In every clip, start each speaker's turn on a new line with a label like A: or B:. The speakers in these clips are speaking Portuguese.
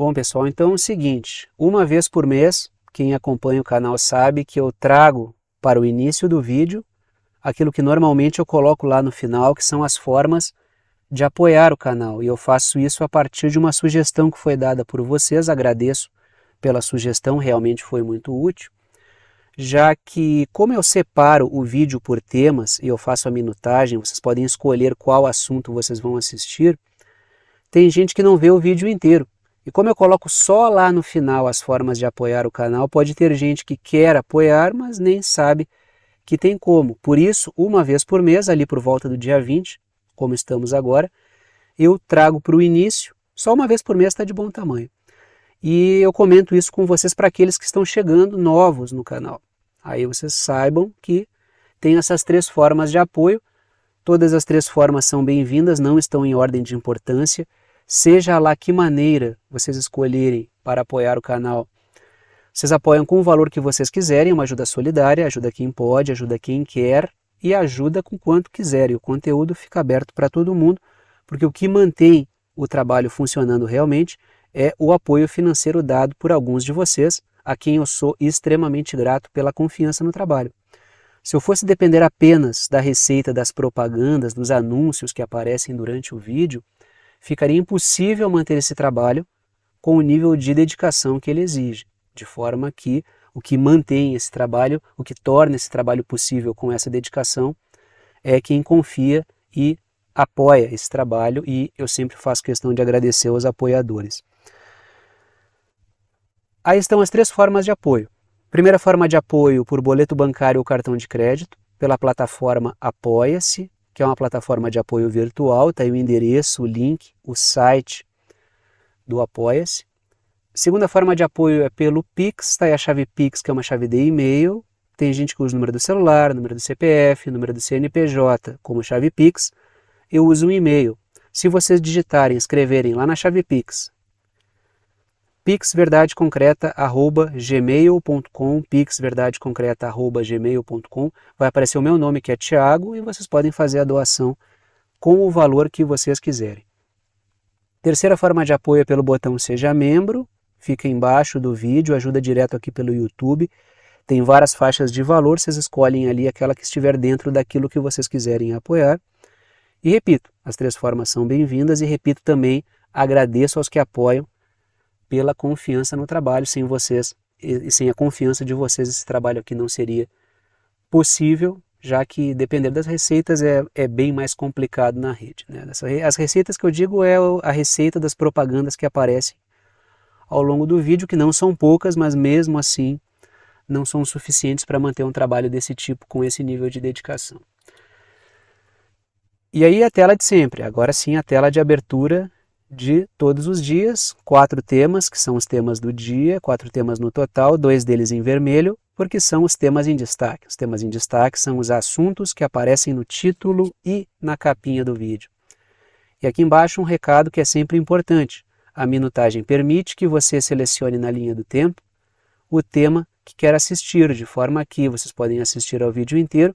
A: Bom, pessoal, então é o seguinte: uma vez por mês, quem acompanha o canal sabe que eu trago para o início do vídeo aquilo que normalmente eu coloco lá no final, que são as formas de apoiar o canal. E eu faço isso a partir de uma sugestão que foi dada por vocês. Agradeço pela sugestão, realmente foi muito útil. Já que, como eu separo o vídeo por temas e eu faço a minutagem, vocês podem escolher qual assunto vocês vão assistir. Tem gente que não vê o vídeo inteiro e como eu coloco só lá no final as formas de apoiar o canal, pode ter gente que quer apoiar, mas nem sabe que tem como. Por isso, uma vez por mês, ali por volta do dia 20, como estamos agora, eu trago para o início, só uma vez por mês está de bom tamanho. E eu comento isso com vocês para aqueles que estão chegando novos no canal. Aí vocês saibam que tem essas três formas de apoio. Todas as três formas são bem-vindas, não estão em ordem de importância seja lá que maneira vocês escolherem para apoiar o canal. Vocês apoiam com o valor que vocês quiserem, uma ajuda solidária, ajuda quem pode, ajuda quem quer e ajuda com quanto quiserem. O conteúdo fica aberto para todo mundo, porque o que mantém o trabalho funcionando realmente é o apoio financeiro dado por alguns de vocês, a quem eu sou extremamente grato pela confiança no trabalho. Se eu fosse depender apenas da receita das propagandas, dos anúncios que aparecem durante o vídeo, ficaria impossível manter esse trabalho com o nível de dedicação que ele exige, de forma que o que mantém esse trabalho, o que torna esse trabalho possível com essa dedicação, é quem confia e apoia esse trabalho e eu sempre faço questão de agradecer aos apoiadores. Aí estão as três formas de apoio. Primeira forma de apoio por boleto bancário ou cartão de crédito, pela plataforma Apoia-se, que é uma plataforma de apoio virtual, está aí o endereço, o link, o site do Apoia-se. Segunda forma de apoio é pelo Pix, está aí a chave Pix, que é uma chave de e-mail. Tem gente que usa o número do celular, número do CPF, número do CNPJ como chave Pix. Eu uso o e-mail. Se vocês digitarem, escreverem lá na chave Pix, pixverdadeconcreta@gmail.com, pixverdadeconcreta@gmail.com. Vai aparecer o meu nome que é Tiago e vocês podem fazer a doação com o valor que vocês quiserem. Terceira forma de apoio é pelo botão seja membro, fica embaixo do vídeo, ajuda direto aqui pelo YouTube. Tem várias faixas de valor, vocês escolhem ali aquela que estiver dentro daquilo que vocês quiserem apoiar. E repito, as três formas são bem-vindas e repito também, agradeço aos que apoiam pela confiança no trabalho. Sem vocês e sem a confiança de vocês, esse trabalho aqui não seria possível, já que depender das receitas é, é bem mais complicado na rede. Né? As receitas que eu digo é a receita das propagandas que aparecem ao longo do vídeo, que não são poucas, mas mesmo assim não são suficientes para manter um trabalho desse tipo com esse nível de dedicação. E aí a tela de sempre, agora sim a tela de abertura de todos os dias, quatro temas, que são os temas do dia, quatro temas no total, dois deles em vermelho, porque são os temas em destaque. Os temas em destaque são os assuntos que aparecem no título e na capinha do vídeo. E aqui embaixo um recado que é sempre importante. A minutagem permite que você selecione na linha do tempo o tema que quer assistir, de forma que vocês podem assistir ao vídeo inteiro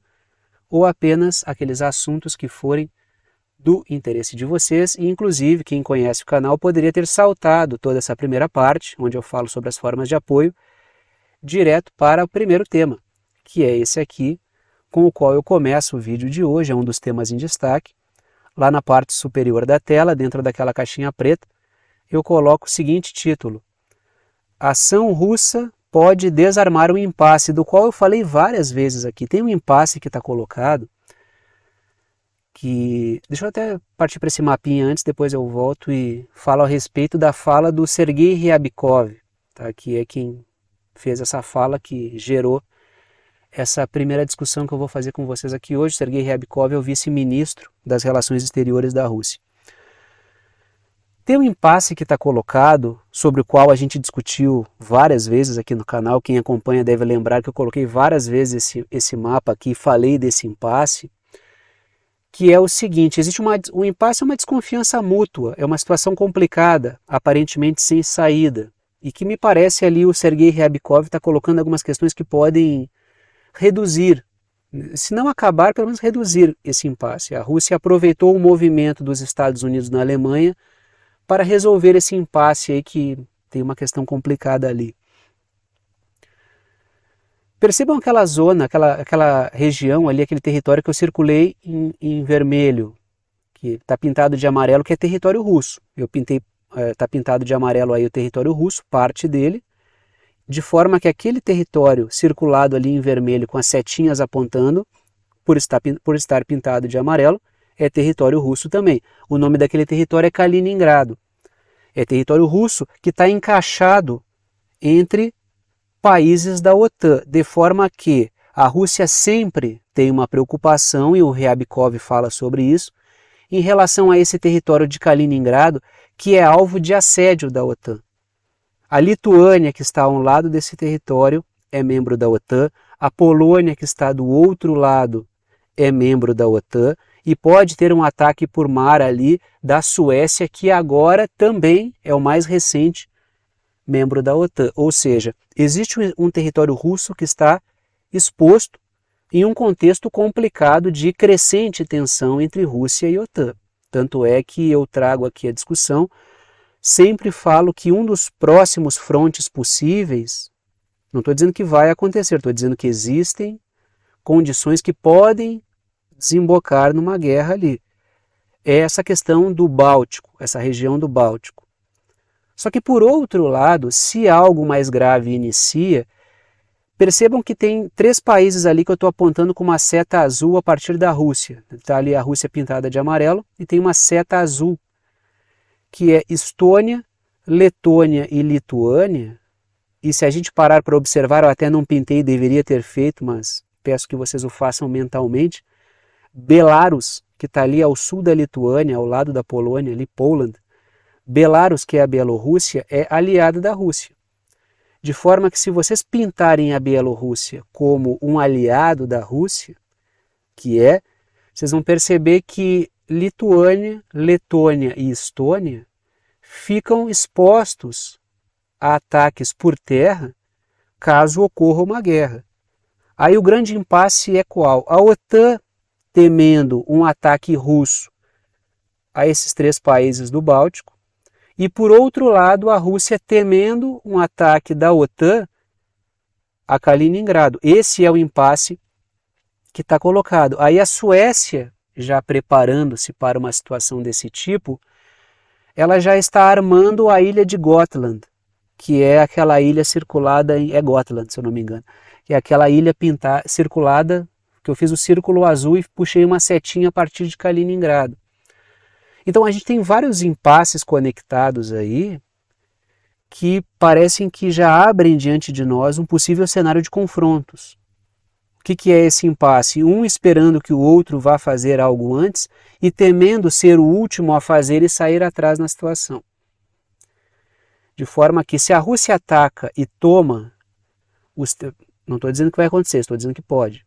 A: ou apenas aqueles assuntos que forem do interesse de vocês e, inclusive, quem conhece o canal poderia ter saltado toda essa primeira parte, onde eu falo sobre as formas de apoio, direto para o primeiro tema, que é esse aqui, com o qual eu começo o vídeo de hoje, é um dos temas em destaque. Lá na parte superior da tela, dentro daquela caixinha preta, eu coloco o seguinte título: Ação russa pode desarmar o um impasse, do qual eu falei várias vezes aqui. Tem um impasse que está colocado que deixa eu até partir para esse mapinha antes, depois eu volto e falo a respeito da fala do Sergei Ryabkov, tá? que é quem fez essa fala que gerou essa primeira discussão que eu vou fazer com vocês aqui hoje. Sergei Ryabkov é o vice-ministro das Relações Exteriores da Rússia. Tem um impasse que está colocado, sobre o qual a gente discutiu várias vezes aqui no canal. Quem acompanha deve lembrar que eu coloquei várias vezes esse, esse mapa aqui, falei desse impasse que é o seguinte: existe uma, um impasse, é uma desconfiança mútua, é uma situação complicada, aparentemente sem saída, e que me parece ali o Sergei Ryabkov está colocando algumas questões que podem reduzir, se não acabar, pelo menos reduzir esse impasse. A Rússia aproveitou o movimento dos Estados Unidos na Alemanha para resolver esse impasse aí que tem uma questão complicada ali. Percebam aquela zona, aquela, aquela região ali, aquele território que eu circulei em, em vermelho, que está pintado de amarelo, que é território russo. Eu pintei, está eh, é, pintado de amarelo aí o território russo, parte dele, de forma que aquele território circulado ali em vermelho, com as setinhas apontando, por estar, por estar pintado de amarelo, é território russo também. O nome daquele território é Kaliningrado. É território russo que está encaixado entre países da OTAN, de forma que a Rússia sempre tem uma preocupação, e o Ryabkov fala sobre isso, em relação a esse território de Kaliningrado, que é alvo de assédio da OTAN. A Lituânia, que está a um lado desse território, é membro da OTAN, a Polônia, que está do outro lado, é membro da OTAN, e pode ter um ataque por mar ali da Suécia, que agora também é o mais recente membro da OTAN. Ou seja, Existe um território russo que está exposto em um contexto complicado de crescente tensão entre Rússia e OTAN. Tanto é que eu trago aqui a discussão, sempre falo que um dos próximos frontes possíveis, não estou dizendo que vai acontecer, estou dizendo que existem condições que podem desembocar numa guerra ali. É essa questão do Báltico, essa região do Báltico. Só que, por outro lado, se algo mais grave inicia, percebam que tem três países ali que eu estou apontando com uma seta azul a partir da Rússia. Está ali a Rússia pintada de amarelo e tem uma seta azul, que é Estônia, Letônia e Lituânia. E se a gente parar para observar, eu até não pintei, deveria ter feito, mas peço que vocês o façam mentalmente. Belarus, que está ali ao sul da Lituânia, ao lado da Polônia, ali Poland, Belarus, que é a Bielorrússia, é aliada da Rússia. De forma que, se vocês pintarem a Bielorrússia como um aliado da Rússia, que é, vocês vão perceber que Lituânia, Letônia e Estônia ficam expostos a ataques por terra caso ocorra uma guerra. Aí o grande impasse é qual? A OTAN, temendo um ataque russo a esses três países do Báltico, e por outro lado, a Rússia temendo um ataque da OTAN a Kaliningrado. Esse é o impasse que está colocado. Aí a Suécia, já preparando-se para uma situação desse tipo, ela já está armando a ilha de Gotland, que é aquela ilha circulada em. É Gotland, se eu não me engano. Que é aquela ilha pintada, circulada, que eu fiz o círculo azul e puxei uma setinha a partir de Kaliningrado. Então a gente tem vários impasses conectados aí que parecem que já abrem diante de nós um possível cenário de confrontos. O que, que é esse impasse? Um esperando que o outro vá fazer algo antes e temendo ser o último a fazer e sair atrás na situação. De forma que se a Rússia ataca e toma, os, não estou dizendo que vai acontecer, estou dizendo que pode.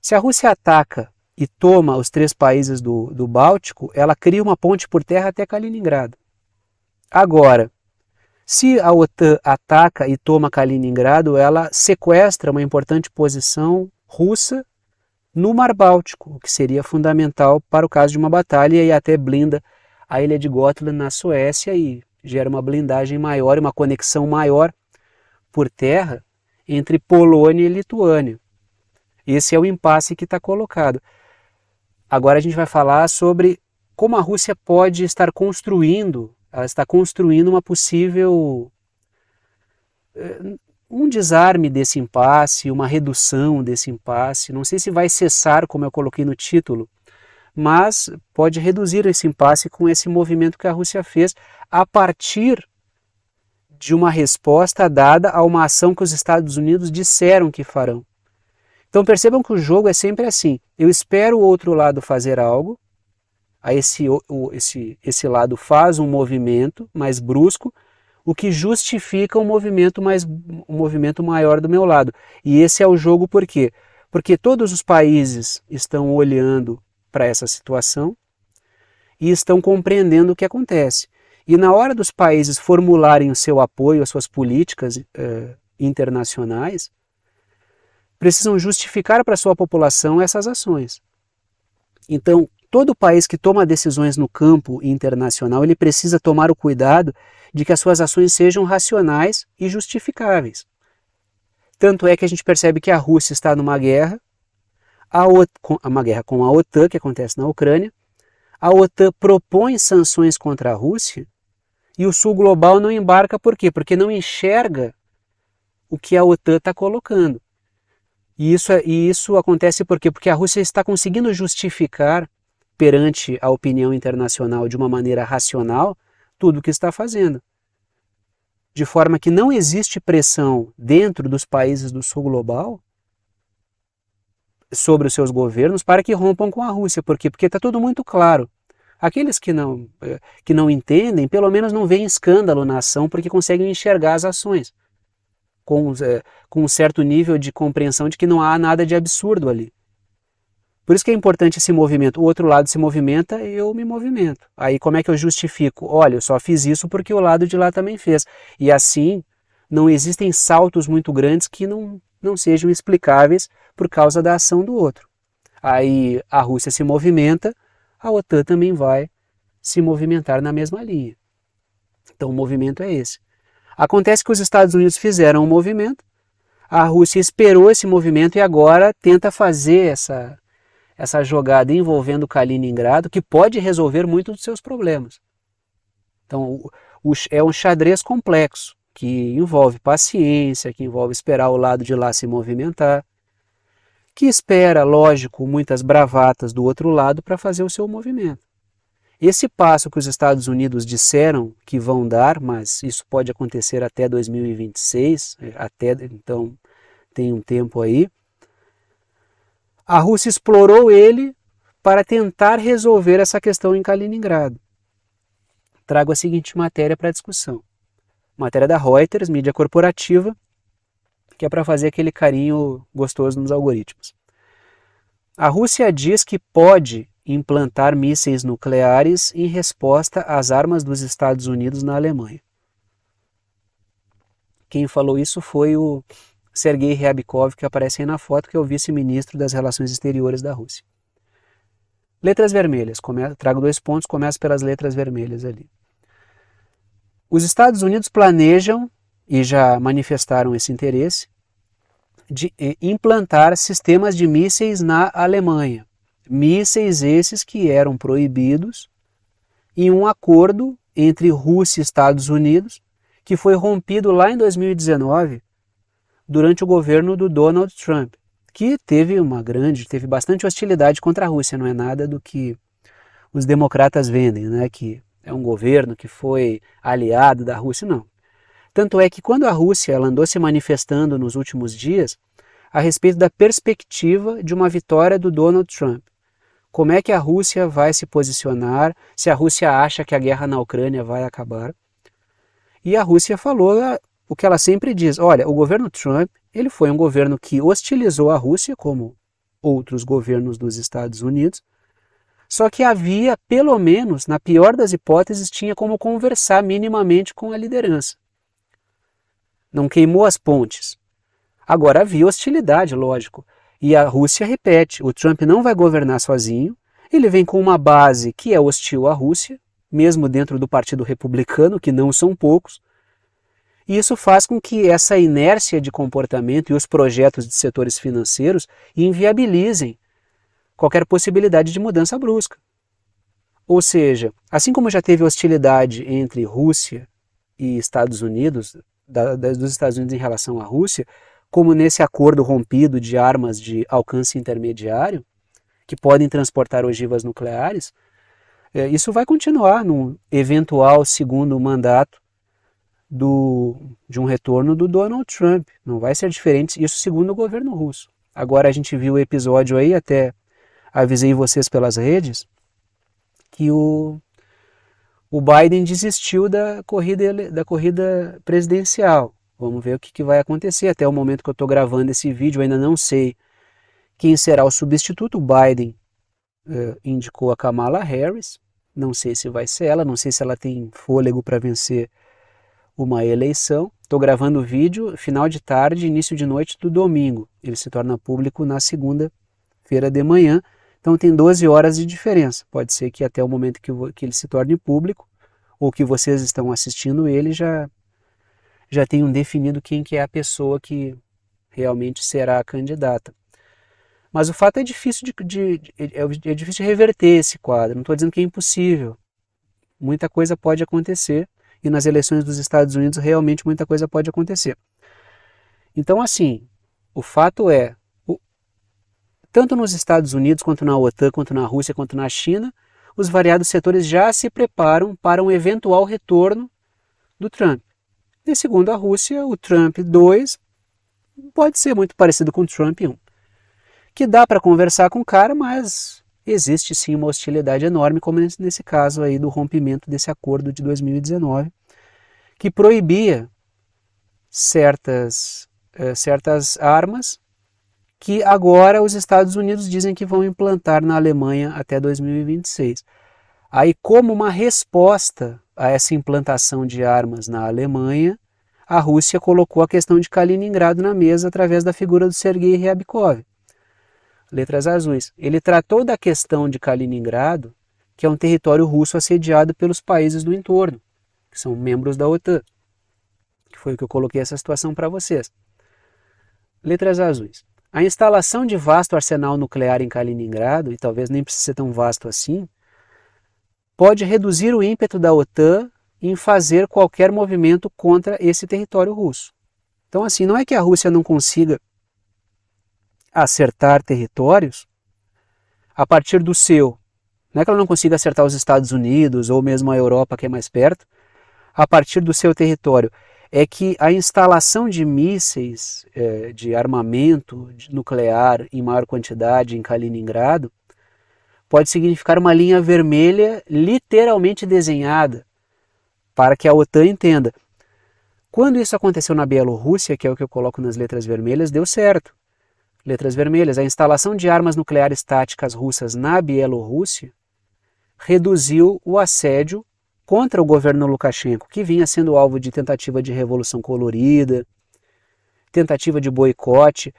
A: Se a Rússia ataca e toma os três países do, do Báltico, ela cria uma ponte por terra até Kaliningrado. Agora, se a OTAN ataca e toma Kaliningrado, ela sequestra uma importante posição russa no Mar Báltico, o que seria fundamental para o caso de uma batalha e até blinda a ilha de Gotland na Suécia e gera uma blindagem maior e uma conexão maior por terra entre Polônia e Lituânia. Esse é o impasse que está colocado. Agora a gente vai falar sobre como a Rússia pode estar construindo, ela está construindo uma possível eh, um desarme desse impasse, uma redução desse impasse. Não sei se vai cessar, como eu coloquei no título, mas pode reduzir esse impasse com esse movimento que a Rússia fez a partir de uma resposta dada a uma ação que os Estados Unidos disseram que farão. Então percebam que o jogo é sempre assim. Eu espero o outro lado fazer algo, aí esse, esse, esse lado faz um movimento mais brusco, o que justifica um movimento, mais, um movimento maior do meu lado. E esse é o jogo por quê? Porque todos os países estão olhando para essa situação e estão compreendendo o que acontece. E na hora dos países formularem o seu apoio, as suas políticas eh, internacionais, precisam justificar para sua população essas ações. Então, todo país que toma decisões no campo internacional, ele precisa tomar o cuidado de que as suas ações sejam racionais e justificáveis. Tanto é que a gente percebe que a Rússia está numa guerra, uma guerra com a OTAN, que acontece na Ucrânia, a OTAN propõe sanções contra a Rússia e o Sul global não embarca por quê? Porque não enxerga o que a OTAN está colocando. E isso, é, e isso acontece por quê? Porque a Rússia está conseguindo justificar perante a opinião internacional de uma maneira racional tudo o que está fazendo. De forma que não existe pressão dentro dos países do sul global sobre os seus governos para que rompam com a Rússia. Por quê? Porque está tudo muito claro. Aqueles que não, eh, que não entendem, pelo menos não veem escândalo na ação porque conseguem enxergar as ações com, é, com um certo nível de compreensão de que não há nada de absurdo ali. Por isso que é importante esse movimento. O outro lado se movimenta, eu me movimento. Aí como é que eu justifico? Olha, eu só fiz isso porque o lado de lá também fez. E assim, não existem saltos muito grandes que não, não sejam explicáveis por causa da ação do outro. Aí a Rússia se movimenta, a OTAN também vai se movimentar na mesma linha. Então o movimento é esse. Acontece que os Estados Unidos fizeram um movimento, a Rússia esperou esse movimento e agora tenta fazer essa, essa jogada envolvendo Kaliningrado, que pode resolver muitos dos seus problemas. Então, o, o, é um xadrez complexo, que envolve paciência, que envolve esperar o lado de lá se movimentar, que espera, lógico, muitas bravatas do outro lado para fazer o seu movimento. Esse passo que os Estados Unidos disseram que vão dar, mas isso pode acontecer até 2026, é, até então tem um tempo aí. A Rússia explorou ele para tentar resolver essa questão em Kaliningrado. Trago a seguinte matéria para discussão. Matéria da Reuters, mídia corporativa, que é para fazer aquele carinho gostoso nos algoritmos. A Rússia diz que pode implantar mísseis nucleares em resposta às armas dos Estados Unidos na Alemanha. Quem falou isso foi o Sergei Ryabkov, que aparece aí na foto, que é o vice-ministro das Relações Exteriores da Rússia. Letras vermelhas, come... trago dois pontos, começo pelas letras vermelhas ali. Os Estados Unidos planejam, e já manifestaram esse interesse, de eh, implantar sistemas de mísseis na Alemanha. Mísseis esses que eram proibidos em um acordo entre Rússia e Estados Unidos, que foi rompido lá em 2019 durante o governo do Donald Trump, que teve uma grande, teve bastante hostilidade contra a Rússia, não é nada do que os democratas vendem, né, que é um governo que foi aliado da Rússia, não. Tanto é que quando a Rússia ela andou se manifestando nos últimos dias a respeito da perspectiva de uma vitória do Donald Trump, como é que a Rússia vai se posicionar, se a Rússia acha que a guerra na Ucrânia vai acabar. E a Rússia falou ah, o que ela sempre diz: olha, o governo Trump ele foi um governo que hostilizou a Rússia, como outros governos dos Estados Unidos, só que havia, pelo menos, na pior das hipóteses, tinha como conversar minimamente com a liderança. Não queimou as pontes. Agora havia hostilidade, lógico. E a Rússia repete: o Trump não vai governar sozinho. Ele vem com uma base que é hostil à Rússia, mesmo dentro do Partido Republicano, que não são poucos. E isso faz com que essa inércia de comportamento e os projetos de setores financeiros inviabilizem qualquer possibilidade de mudança brusca. Ou seja, assim como já teve hostilidade entre Rússia e Estados Unidos, da, da, dos Estados Unidos em relação à Rússia, como nesse acordo rompido de armas de alcance intermediário, que podem transportar ogivas nucleares, é, isso vai continuar num eventual segundo mandato do, de um retorno do Donald Trump. Não vai ser diferente, isso segundo o governo russo. Agora a gente viu o episódio aí, até avisei vocês pelas redes, que o, o Biden desistiu da corrida, da corrida presidencial. Vamos ver o que, que vai acontecer. Até o momento que eu estou gravando esse vídeo, ainda não sei quem será o substituto. O Biden eh, indicou a Kamala Harris. Não sei se vai ser ela, não sei se ela tem fôlego para vencer uma eleição. Estou gravando o vídeo final de tarde, início de noite do domingo. Ele se torna público na segunda-feira de manhã. Então tem 12 horas de diferença. Pode ser que até o momento que, que ele se torne público, ou que vocês estão assistindo ele, já já tenham definido quem que é a pessoa que realmente será a candidata. Mas o fato é difícil de, de, de é, é difícil de reverter esse quadro. Não estou dizendo que é impossível. Muita coisa pode acontecer e nas eleições dos Estados Unidos realmente muita coisa pode acontecer. Então, assim, o fato é, o, tanto nos Estados Unidos, quanto na OTAN, quanto na Rússia, quanto na China, os variados setores já se preparam para um eventual retorno do Trump. E segundo a Rússia, o Trump 2 pode ser muito parecido com o Trump 1. Que dá para conversar com o cara, mas existe sim uma hostilidade enorme, como nesse caso aí do rompimento desse acordo de 2019, que proibia certas, eh, certas armas que agora os Estados Unidos dizem que vão implantar na Alemanha até 2026. Aí, como uma resposta a essa implantação de armas na Alemanha, a Rússia colocou a questão de Kaliningrado na mesa através da figura do Sergei Ryabkov. Letras azuis. Ele tratou da questão de Kaliningrado, que é um território russo assediado pelos países do entorno, que são membros da OTAN. Que foi o que eu coloquei essa situação para vocês. Letras azuis. A instalação de vasto arsenal nuclear em Kaliningrado, e talvez nem precise ser tão vasto assim, pode reduzir o ímpeto da OTAN em fazer qualquer movimento contra esse território russo. Então, assim, não é que a Rússia não consiga acertar territórios a partir do seu. Não é que ela não consiga acertar os Estados Unidos ou mesmo a Europa, que é mais perto, a partir do seu território. É que a instalação de mísseis, eh, de armamento nuclear em maior quantidade em Kaliningrado, pode significar uma linha vermelha literalmente desenhada, para que a OTAN entenda. Quando isso aconteceu na Bielorrússia, que é o que eu coloco nas letras vermelhas, deu certo. Letras vermelhas. A instalação de armas nucleares táticas russas na Bielorrússia reduziu o assédio contra o governo Lukashenko, que vinha sendo alvo de tentativa de revolução colorida, tentativa de boicote.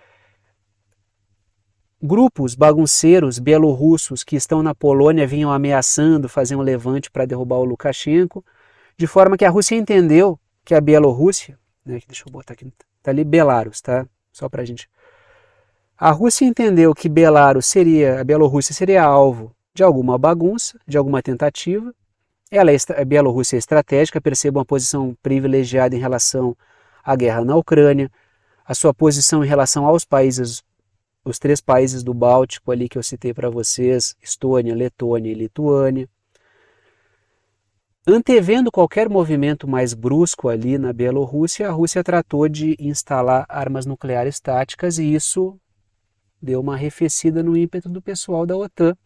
A: Grupos bagunceiros bielorrussos que estão na Polônia vinham ameaçando fazer um levante para derrubar o Lukashenko, de forma que a Rússia entendeu que a Bielorrússia, né, deixa eu botar aqui, tá ali Belarus, tá? Só para a gente. A Rússia entendeu que Belarus seria, a Bielorrússia seria alvo de alguma bagunça, de alguma tentativa. Ela é, a Bielorrússia é estratégica, perceba uma posição privilegiada em relação à guerra na Ucrânia, a sua posição em relação aos países os três países do Báltico ali que eu citei para vocês, Estônia, Letônia e Lituânia. Antevendo qualquer movimento mais brusco ali na Bielorrússia, a Rússia tratou de instalar armas nucleares táticas e isso deu uma arrefecida no ímpeto do pessoal da OTAN,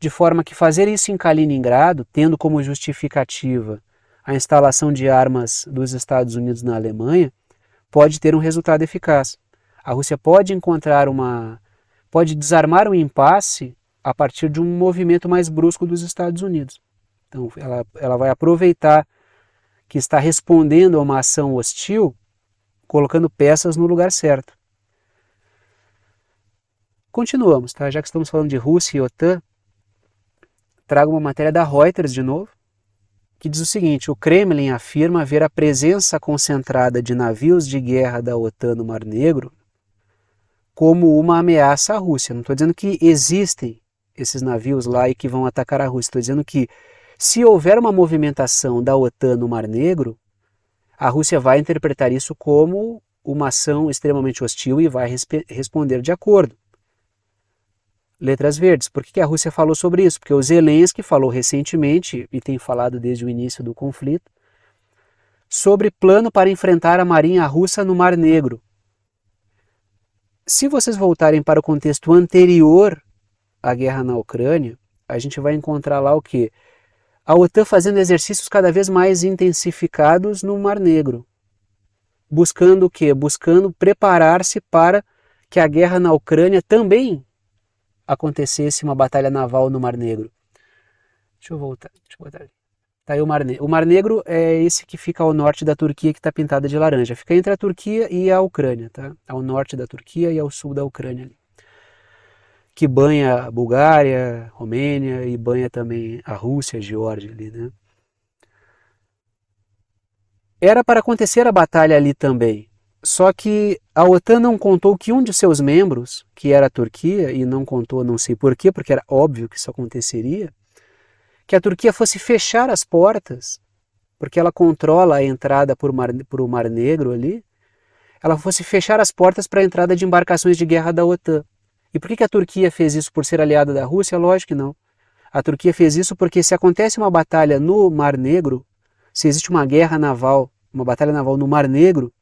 A: de forma que fazer isso em Kaliningrado, tendo como justificativa a instalação de armas dos Estados Unidos na Alemanha, pode ter um resultado eficaz. A Rússia pode encontrar uma. pode desarmar um impasse a partir de um movimento mais brusco dos Estados Unidos. Então, ela, ela vai aproveitar que está respondendo a uma ação hostil, colocando peças no lugar certo. Continuamos, tá? Já que estamos falando de Rússia e OTAN, trago uma matéria da Reuters de novo, que diz o seguinte: o Kremlin afirma ver a presença concentrada de navios de guerra da OTAN no Mar Negro, como uma ameaça à Rússia. Não estou dizendo que existem esses navios lá e que vão atacar a Rússia. Estou dizendo que se houver uma movimentação da OTAN no Mar Negro, a Rússia vai interpretar isso como uma ação extremamente hostil e vai responder de acordo. Letras verdes. Por que a Rússia falou sobre isso? Porque o Zelensky falou recentemente, e tem falado desde o início do conflito, sobre plano para enfrentar a marinha russa no Mar Negro se vocês voltarem para o contexto anterior à guerra na Ucrânia, a gente vai encontrar lá o que? A OTAN fazendo exercícios cada vez mais intensificados no Mar Negro. Buscando o quê? Buscando preparar-se para que a guerra na Ucrânia também acontecesse uma batalha naval no Mar Negro. Deixa eu voltar, deixa eu botar ali. Tá aí o Mar, o Mar Negro é esse que fica ao norte da Turquia, que está pintada de laranja. Fica entre a Turquia e a Ucrânia, tá? Ao norte da Turquia e ao sul da Ucrânia. Que banha a Bulgária, Romênia e banha também a Rússia, a Geórgia ali, né? Era para acontecer a batalha ali também. Só que a OTAN não contou que um de seus membros, que era a Turquia, e não contou, não sei porquê, porque era óbvio que isso aconteceria, que a Turquia fosse fechar as portas, porque ela controla a entrada por, mar, por o Mar Negro ali, ela fosse fechar as portas para a entrada de embarcações de guerra da OTAN. E por que, que a Turquia fez isso? Por ser aliada da Rússia? Lógico que não. A Turquia fez isso porque se acontece uma batalha no Mar Negro, se existe uma guerra naval, uma batalha naval no Mar Negro,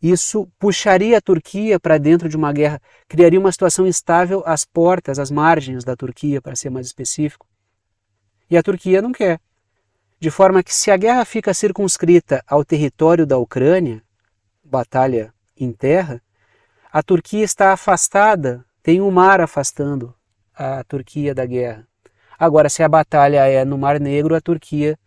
A: isso puxaria a Turquia para dentro de uma guerra, criaria uma situação instável às portas, às margens da Turquia, para ser mais específico e a Turquia não quer. De forma que, se a guerra fica circunscrita ao território da Ucrânia, batalha em terra, a Turquia está afastada, tem o um mar afastando a Turquia da guerra. Agora, se a batalha é no Mar Negro, a Turquia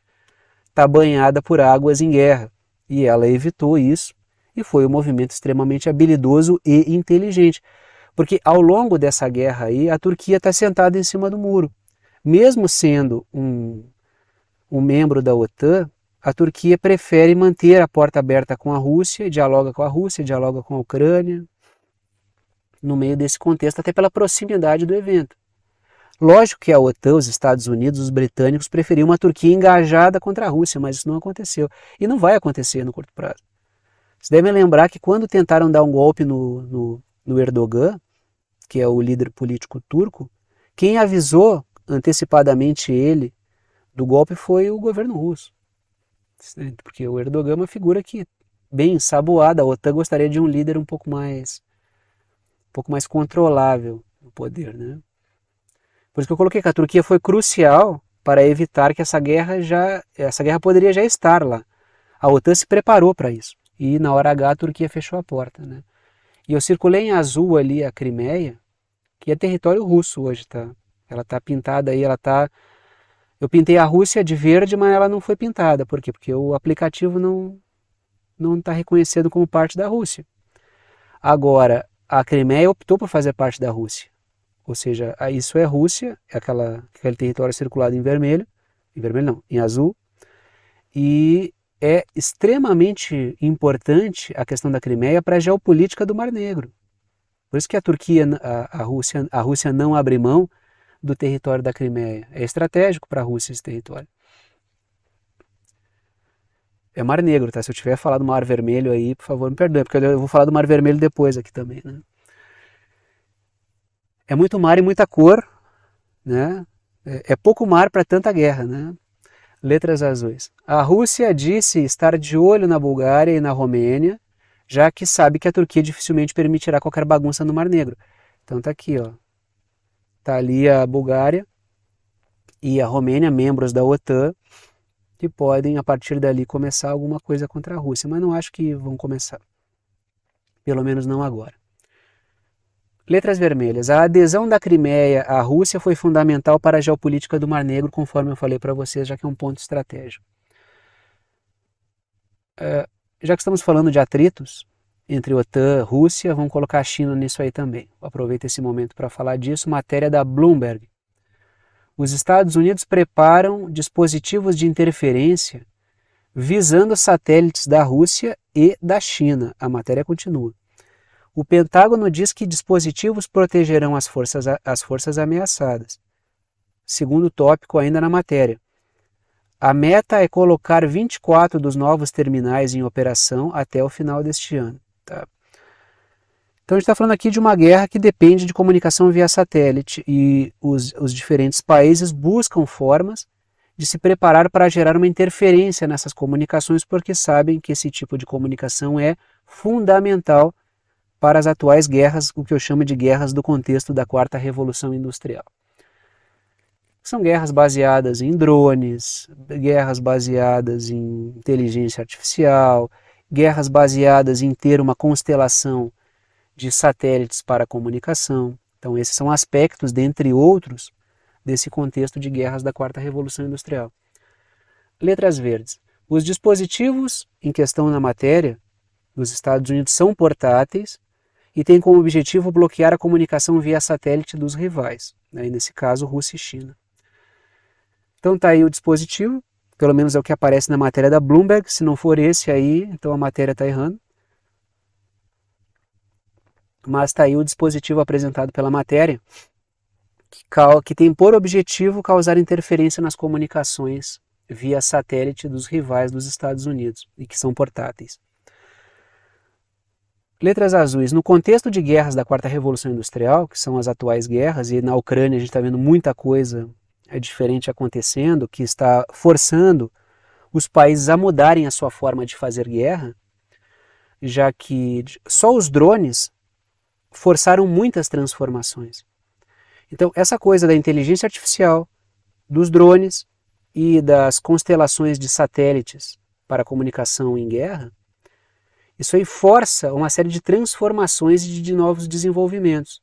A: está banhada por águas em guerra. E ela evitou isso e foi um movimento extremamente habilidoso e inteligente. Porque ao longo dessa guerra aí, a Turquia está sentada em cima do muro. Mesmo sendo um, um membro da OTAN, a Turquia prefere manter a porta aberta com a Rússia, dialoga com a Rússia, dialoga com a Ucrânia, no meio desse contexto, até pela proximidade do evento. Lógico que a OTAN, os Estados Unidos, os britânicos preferiam uma Turquia engajada contra a Rússia, mas isso não aconteceu. E não vai acontecer no curto prazo. Vocês devem lembrar que quando tentaram dar um golpe no, no, no Erdogan, que é o líder político turco, quem avisou antecipadamente ele do golpe foi o governo russo. Porque o Erdogan é uma figura que, bem saboada, a OTAN gostaria de um líder um pouco mais um pouco mais controlável no poder, né? Por isso que eu coloquei que a Turquia foi crucial para evitar que essa guerra já essa guerra poderia já estar lá. A OTAN se preparou para isso. E na hora H a Turquia fechou a porta, né? E eu circulei em azul ali a Crimeia, que é território russo hoje, tá? Ela está pintada aí, ela está. Eu pintei a Rússia de verde, mas ela não foi pintada. Por quê? Porque o aplicativo não não está reconhecendo como parte da Rússia. Agora, a Crimeia optou por fazer parte da Rússia. Ou seja, isso é Rússia, é aquela, aquele território circulado em vermelho, em vermelho não, em azul, e é extremamente importante a questão da Crimeia para a geopolítica do Mar Negro. Por isso que a Turquia, a, a, Rússia, a Rússia não abre mão do território da Crimeia. É estratégico para a Rússia esse território. É Mar Negro, tá? Se eu tiver falado Mar Vermelho aí, por favor, me perdoe, porque eu vou falar do Mar Vermelho depois aqui também, né? É muito mar e muita cor, né? É, é pouco mar para tanta guerra, né? Letras azuis. A Rússia disse estar de olho na Bulgária e na Romênia, já que sabe que a Turquia dificilmente permitirá qualquer bagunça no Mar Negro. Então tá aqui, ó. Está ali a Bulgária e a Romênia, membros da OTAN, que podem, a partir dali, começar alguma coisa contra a Rússia, mas não acho que vão começar. Pelo menos não agora. Letras vermelhas. A adesão da Crimeia à Rússia foi fundamental para a geopolítica do Mar Negro, conforme eu falei para vocês, já que é um ponto estratégico. Uh, já que estamos falando de atritos, entre OTAN, Rússia, vamos colocar a China nisso aí também. Aproveita esse momento para falar disso. Matéria da Bloomberg. Os Estados Unidos preparam dispositivos de interferência visando satélites da Rússia e da China. A matéria continua. O Pentágono diz que dispositivos protegerão as forças, as forças ameaçadas. Segundo tópico, ainda na matéria. A meta é colocar 24 dos novos terminais em operação até o final deste ano. Tá? Então a gente está falando aqui de uma guerra que depende de comunicação via satélite e os, os diferentes países buscam formas de se preparar para gerar uma interferência nessas comunicações, porque sabem que esse tipo de comunicação é fundamental para as atuais guerras, o que eu chamo de guerras do contexto da quarta revolução industrial. São guerras baseadas em drones, guerras baseadas em inteligência artificial, guerras baseadas em ter uma constelação de satélites para comunicação. Então, esses são aspectos, dentre outros, desse contexto de guerras da Quarta Revolução Industrial. Letras verdes. Os dispositivos em questão na matéria nos Estados Unidos são portáteis e têm como objetivo bloquear a comunicação via satélite dos rivais, né? nesse caso, Rússia e China. Então, está aí o dispositivo, pelo menos é o que aparece na matéria da Bloomberg. Se não for esse aí, então a matéria está errando. Mas está aí o dispositivo apresentado pela matéria, que, que tem por objetivo causar interferência nas comunicações via satélite dos rivais dos Estados Unidos e que são portáteis. Letras azuis. No contexto de guerras da Quarta Revolução Industrial, que são as atuais guerras, e na Ucrânia a gente está vendo muita coisa é diferente acontecendo, que está forçando os países a mudarem a sua forma de fazer guerra, já que só os drones forçaram muitas transformações. Então, essa coisa da inteligência artificial, dos drones e das constelações de satélites para comunicação em guerra, isso aí força uma série de transformações e de novos desenvolvimentos.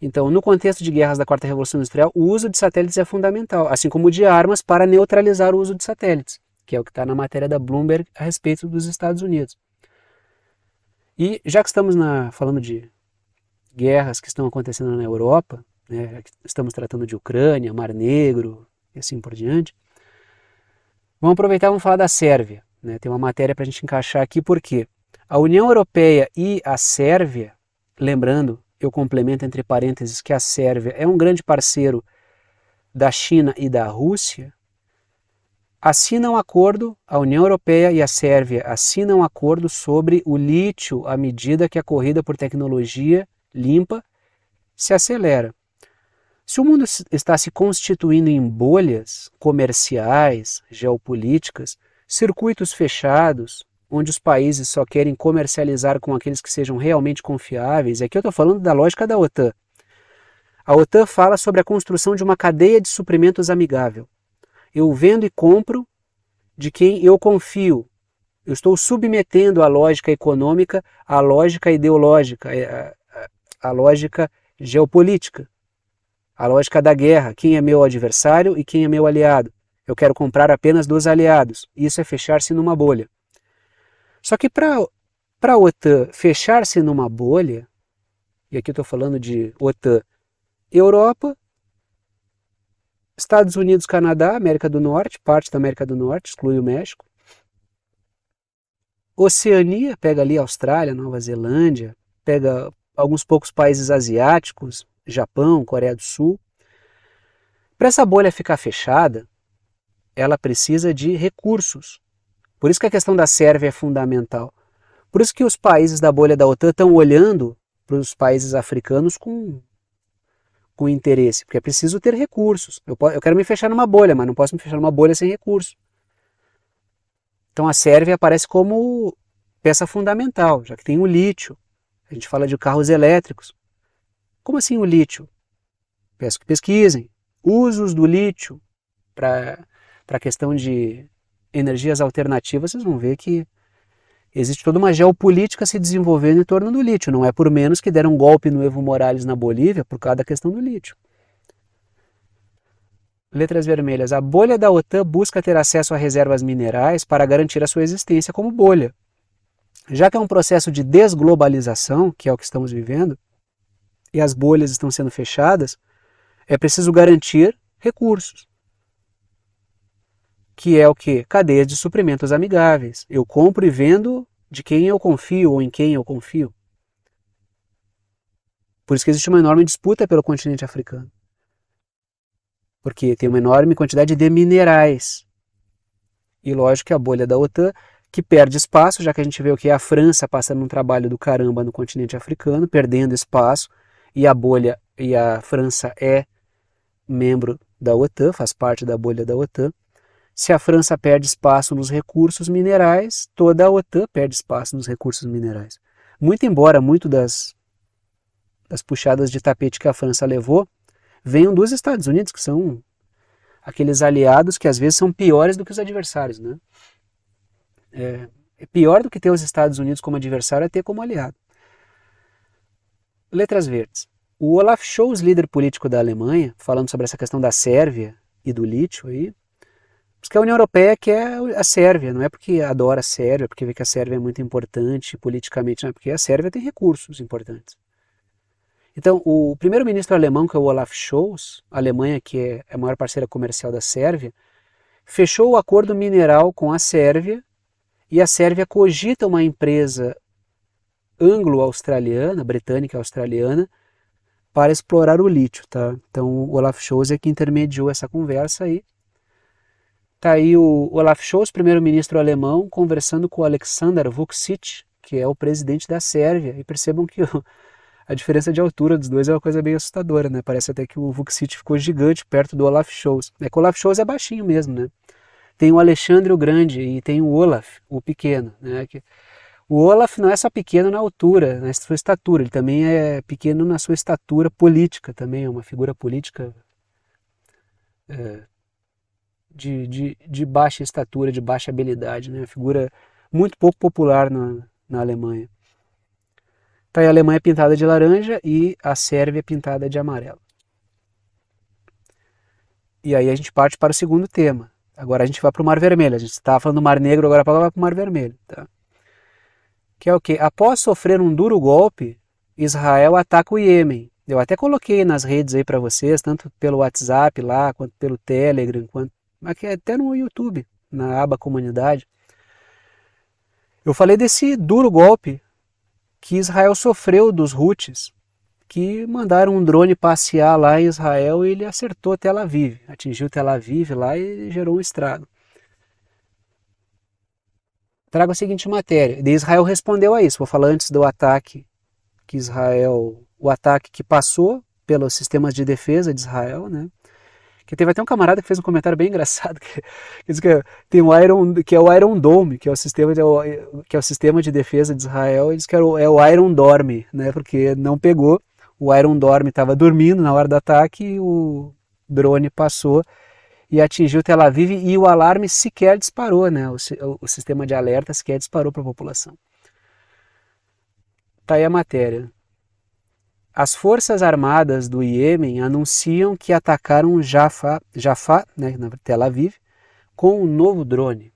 A: Então, no contexto de guerras da Quarta Revolução Industrial, o uso de satélites é fundamental, assim como de armas para neutralizar o uso de satélites, que é o que está na matéria da Bloomberg a respeito dos Estados Unidos. E já que estamos na, falando de guerras que estão acontecendo na Europa, né, estamos tratando de Ucrânia, Mar Negro e assim por diante, vamos aproveitar e vamos falar da Sérvia. Né? Tem uma matéria para a gente encaixar aqui, porque a União Europeia e a Sérvia, lembrando eu complemento entre parênteses que a Sérvia é um grande parceiro da China e da Rússia, assinam um acordo, a União Europeia e a Sérvia assinam um acordo sobre o lítio à medida que a corrida por tecnologia limpa se acelera. Se o mundo está se constituindo em bolhas comerciais, geopolíticas, circuitos fechados, onde os países só querem comercializar com aqueles que sejam realmente confiáveis, aqui eu estou falando da lógica da OTAN. A OTAN fala sobre a construção de uma cadeia de suprimentos amigável. Eu vendo e compro de quem eu confio. Eu estou submetendo a lógica econômica à lógica ideológica, à, é, lógica geopolítica, à lógica da guerra, quem é meu adversário e quem é meu aliado. Eu quero comprar apenas dos aliados. Isso é fechar-se numa bolha. Só que para a OTAN fechar-se numa bolha, e aqui eu estou falando de OTAN, Europa, Estados Unidos, Canadá, América do Norte, parte da América do Norte, exclui o México, Oceania, pega ali Austrália, Nova Zelândia, pega alguns poucos países asiáticos, Japão, Coreia do Sul. Para essa bolha ficar fechada, ela precisa de recursos. Por isso que a questão da Sérvia é fundamental. Por isso que os países da bolha da OTAN estão olhando para os países africanos com, com interesse, porque é preciso ter recursos. Eu, eu quero me fechar numa bolha, mas não posso me fechar numa bolha sem recursos. Então a Sérvia aparece como peça fundamental, já que tem o lítio. A gente fala de carros elétricos. Como assim o lítio? Peço que pesquisem. Usos do lítio para a questão de energias alternativas, vocês vão ver que existe toda uma geopolítica se desenvolvendo em torno do lítio. Não é por menos que deram um golpe no Evo Morales na Bolívia por causa da questão do lítio. Letras vermelhas. A bolha da OTAN busca ter acesso a reservas minerais para garantir a sua existência como bolha. Já que é um processo de desglobalização, que é o que estamos vivendo, e as bolhas estão sendo fechadas, é preciso garantir recursos que é o que? Cadeias de suprimentos amigáveis. Eu compro e vendo de quem eu confio ou em quem eu confio. Por isso que existe uma enorme disputa pelo continente africano. Porque tem uma enorme quantidade de minerais. E lógico que a bolha da OTAN, que perde espaço, já que a gente vê o que é a França passando um trabalho do caramba no continente africano, perdendo espaço, e a bolha e a França é membro da OTAN, faz parte da bolha da OTAN. Se a França perde espaço nos recursos minerais, toda a OTAN perde espaço nos recursos minerais. Muito embora muito das, das puxadas de tapete que a França levou venham dos Estados Unidos, que são aqueles aliados que às vezes são piores do que os adversários. Né? É, é pior do que ter os Estados Unidos como adversário é ter como aliado. Letras verdes. O Olaf Scholz, líder político da Alemanha, falando sobre essa questão da Sérvia e do lítio aí, porque a União Europeia quer é a Sérvia, não é porque adora a Sérvia, porque vê que a Sérvia é muito importante politicamente, não é porque a Sérvia tem recursos importantes. Então, o primeiro-ministro alemão, que é o Olaf Scholz, a Alemanha, que é a maior parceira comercial da Sérvia, fechou o acordo mineral com a Sérvia e a Sérvia cogita uma empresa anglo-australiana, britânica-australiana, para explorar o lítio, tá? Então, o Olaf Scholz é que intermediou essa conversa aí. Está aí o Olaf Scholz, primeiro-ministro alemão, conversando com o Alexander Vuksic, que é o presidente da Sérvia. E percebam que a diferença de altura dos dois é uma coisa bem assustadora, né? Parece até que o Vuksic ficou gigante perto do Olaf Scholz. É que o Olaf Scholz é baixinho mesmo, né? Tem o Alexandre o Grande e tem o Olaf, o pequeno, né? Que o Olaf não é só pequeno na altura, na sua estatura, ele também é pequeno na sua estatura política também, é uma figura política é, de, de, de baixa estatura, de baixa habilidade, né? Uma figura muito pouco popular na, na Alemanha. Tá, a Alemanha é pintada de laranja e a Sérvia é pintada de amarelo. E aí a gente parte para o segundo tema. Agora a gente vai para o Mar Vermelho. A gente estava falando do Mar Negro, agora vai para o Mar Vermelho. Tá? Que é o que? Após sofrer um duro golpe, Israel ataca o Iêmen. Eu até coloquei nas redes aí para vocês, tanto pelo WhatsApp lá, quanto pelo Telegram, quanto aqui é até no YouTube, na aba comunidade. Eu falei desse duro golpe que Israel sofreu dos Houthis, que mandaram um drone passear lá em Israel e ele acertou Tel Aviv, atingiu Tel Aviv lá e gerou um estrago. Trago a seguinte matéria. De Israel respondeu a isso. Vou falar antes do ataque que Israel, o ataque que passou pelos sistemas de defesa de Israel, né? Que teve até um camarada que fez um comentário bem engraçado, que, que diz que tem o Iron, que é o Iron Dome, que é o sistema de, que é o sistema de defesa de Israel, e diz que é o, é o Iron Dorme, né? Porque não pegou, o Iron Dorme estava dormindo na hora do ataque, e o drone passou e atingiu Tel Aviv e o alarme sequer disparou, né? O, o sistema de alerta sequer disparou para a população. Tá aí a matéria. As forças armadas do Iêmen anunciam que atacaram Jaffa, Jaffa né, na Tel Aviv, com um novo drone.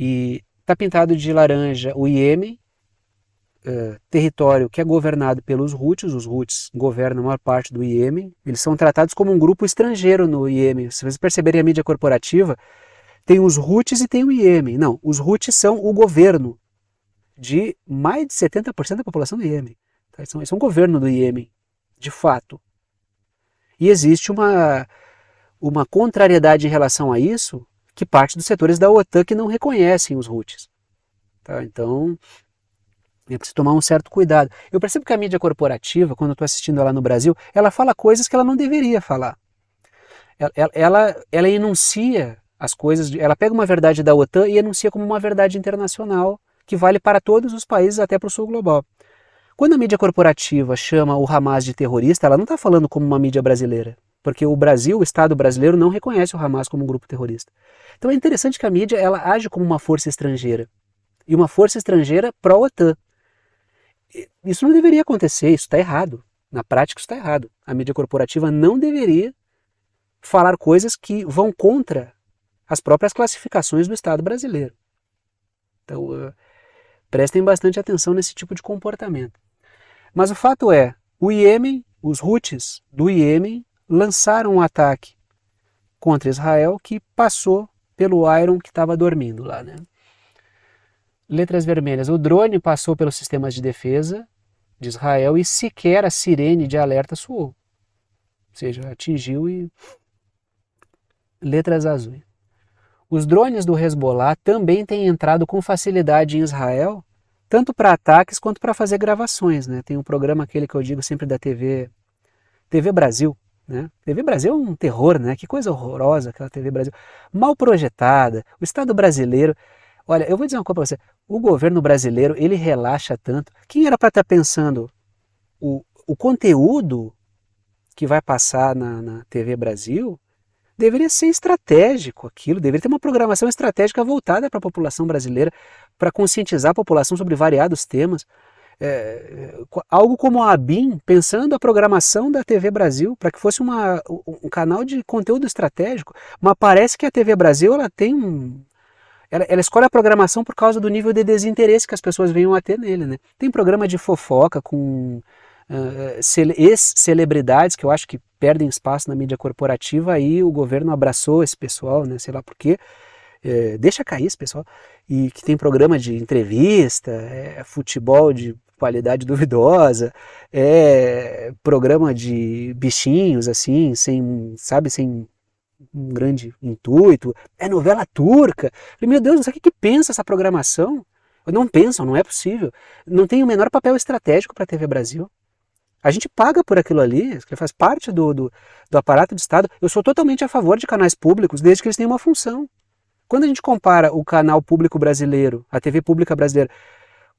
A: E está pintado de laranja o Iêmen, uh, território que é governado pelos Houthis. Os Houthis governam a maior parte do Iêmen. Eles são tratados como um grupo estrangeiro no Iêmen. Se vocês perceberem a mídia corporativa, tem os Houthis e tem o Iêmen. Não, os Houthis são o governo de mais de 70% da população do Iêmen. Tá? Esse é, é um governo do Iêmen, de fato. E existe uma, uma contrariedade em relação a isso que parte dos setores da OTAN que não reconhecem os Houthis. Tá? Então, é preciso tomar um certo cuidado. Eu percebo que a mídia corporativa, quando eu estou assistindo ela no Brasil, ela fala coisas que ela não deveria falar. Ela, ela, ela enuncia as coisas, ela pega uma verdade da OTAN e enuncia como uma verdade internacional que vale para todos os países, até para o sul global. Quando a mídia corporativa chama o Hamas de terrorista, ela não está falando como uma mídia brasileira, porque o Brasil, o Estado brasileiro, não reconhece o Hamas como um grupo terrorista. Então é interessante que a mídia ela age como uma força estrangeira e uma força estrangeira pró-OTAN. Isso não deveria acontecer, isso está errado. Na prática, isso está errado. A mídia corporativa não deveria falar coisas que vão contra as próprias classificações do Estado brasileiro. Então, eh, prestem bastante atenção nesse tipo de comportamento. Mas o fato é, o Iêmen, os Houthis do Iêmen, lançaram um ataque contra Israel que passou pelo Iron que estava dormindo lá, né? Letras vermelhas. O drone passou pelos sistemas de defesa de Israel e sequer a sirene de alerta soou. Ou seja, atingiu e. Letras azuis. Os drones do Hezbollah também têm entrado com facilidade em Israel tanto para ataques quanto para fazer gravações, né? Tem um programa aquele que eu digo sempre da TV TV Brasil, né? TV Brasil é um terror, né? Que coisa horrorosa aquela TV Brasil, mal projetada. O Estado brasileiro, olha, eu vou dizer uma coisa para você. O governo brasileiro ele relaxa tanto. Quem era para estar tá pensando o, o conteúdo que vai passar na, na TV Brasil deveria ser estratégico aquilo, deveria ter uma programação estratégica voltada para a população brasileira, para conscientizar a população sobre variados temas. É, é algo como a ABIN, pensando a programação da TV Brasil para que fosse uma, um canal de conteúdo estratégico, mas parece que a TV Brasil ela tem um, ela, ela, escolhe a programação por causa do nível de desinteresse que as pessoas venham a ter nele, né? Tem programa de fofoca com ah, ah, ex-celebridades que eu acho que perdem espaço na mídia corporativa, aí o governo abraçou esse pessoal, né, sei lá por é, deixa cair esse pessoal, e que tem programa de entrevista, é, futebol de qualidade duvidosa, é programa de bichinhos, assim, sem, sabe, sem um grande intuito, é novela turca. Falei, meu Deus, não sei o que, que pensa essa programação. Não pensam, não é possível. Não tem o menor papel estratégico para a TV Brasil. A gente paga por aquilo ali, que faz parte do, do, do, aparato de Estado. Eu sou totalmente a favor de canais públicos, desde que eles tenham uma função. Quando a gente compara o canal público brasileiro, a TV pública brasileira,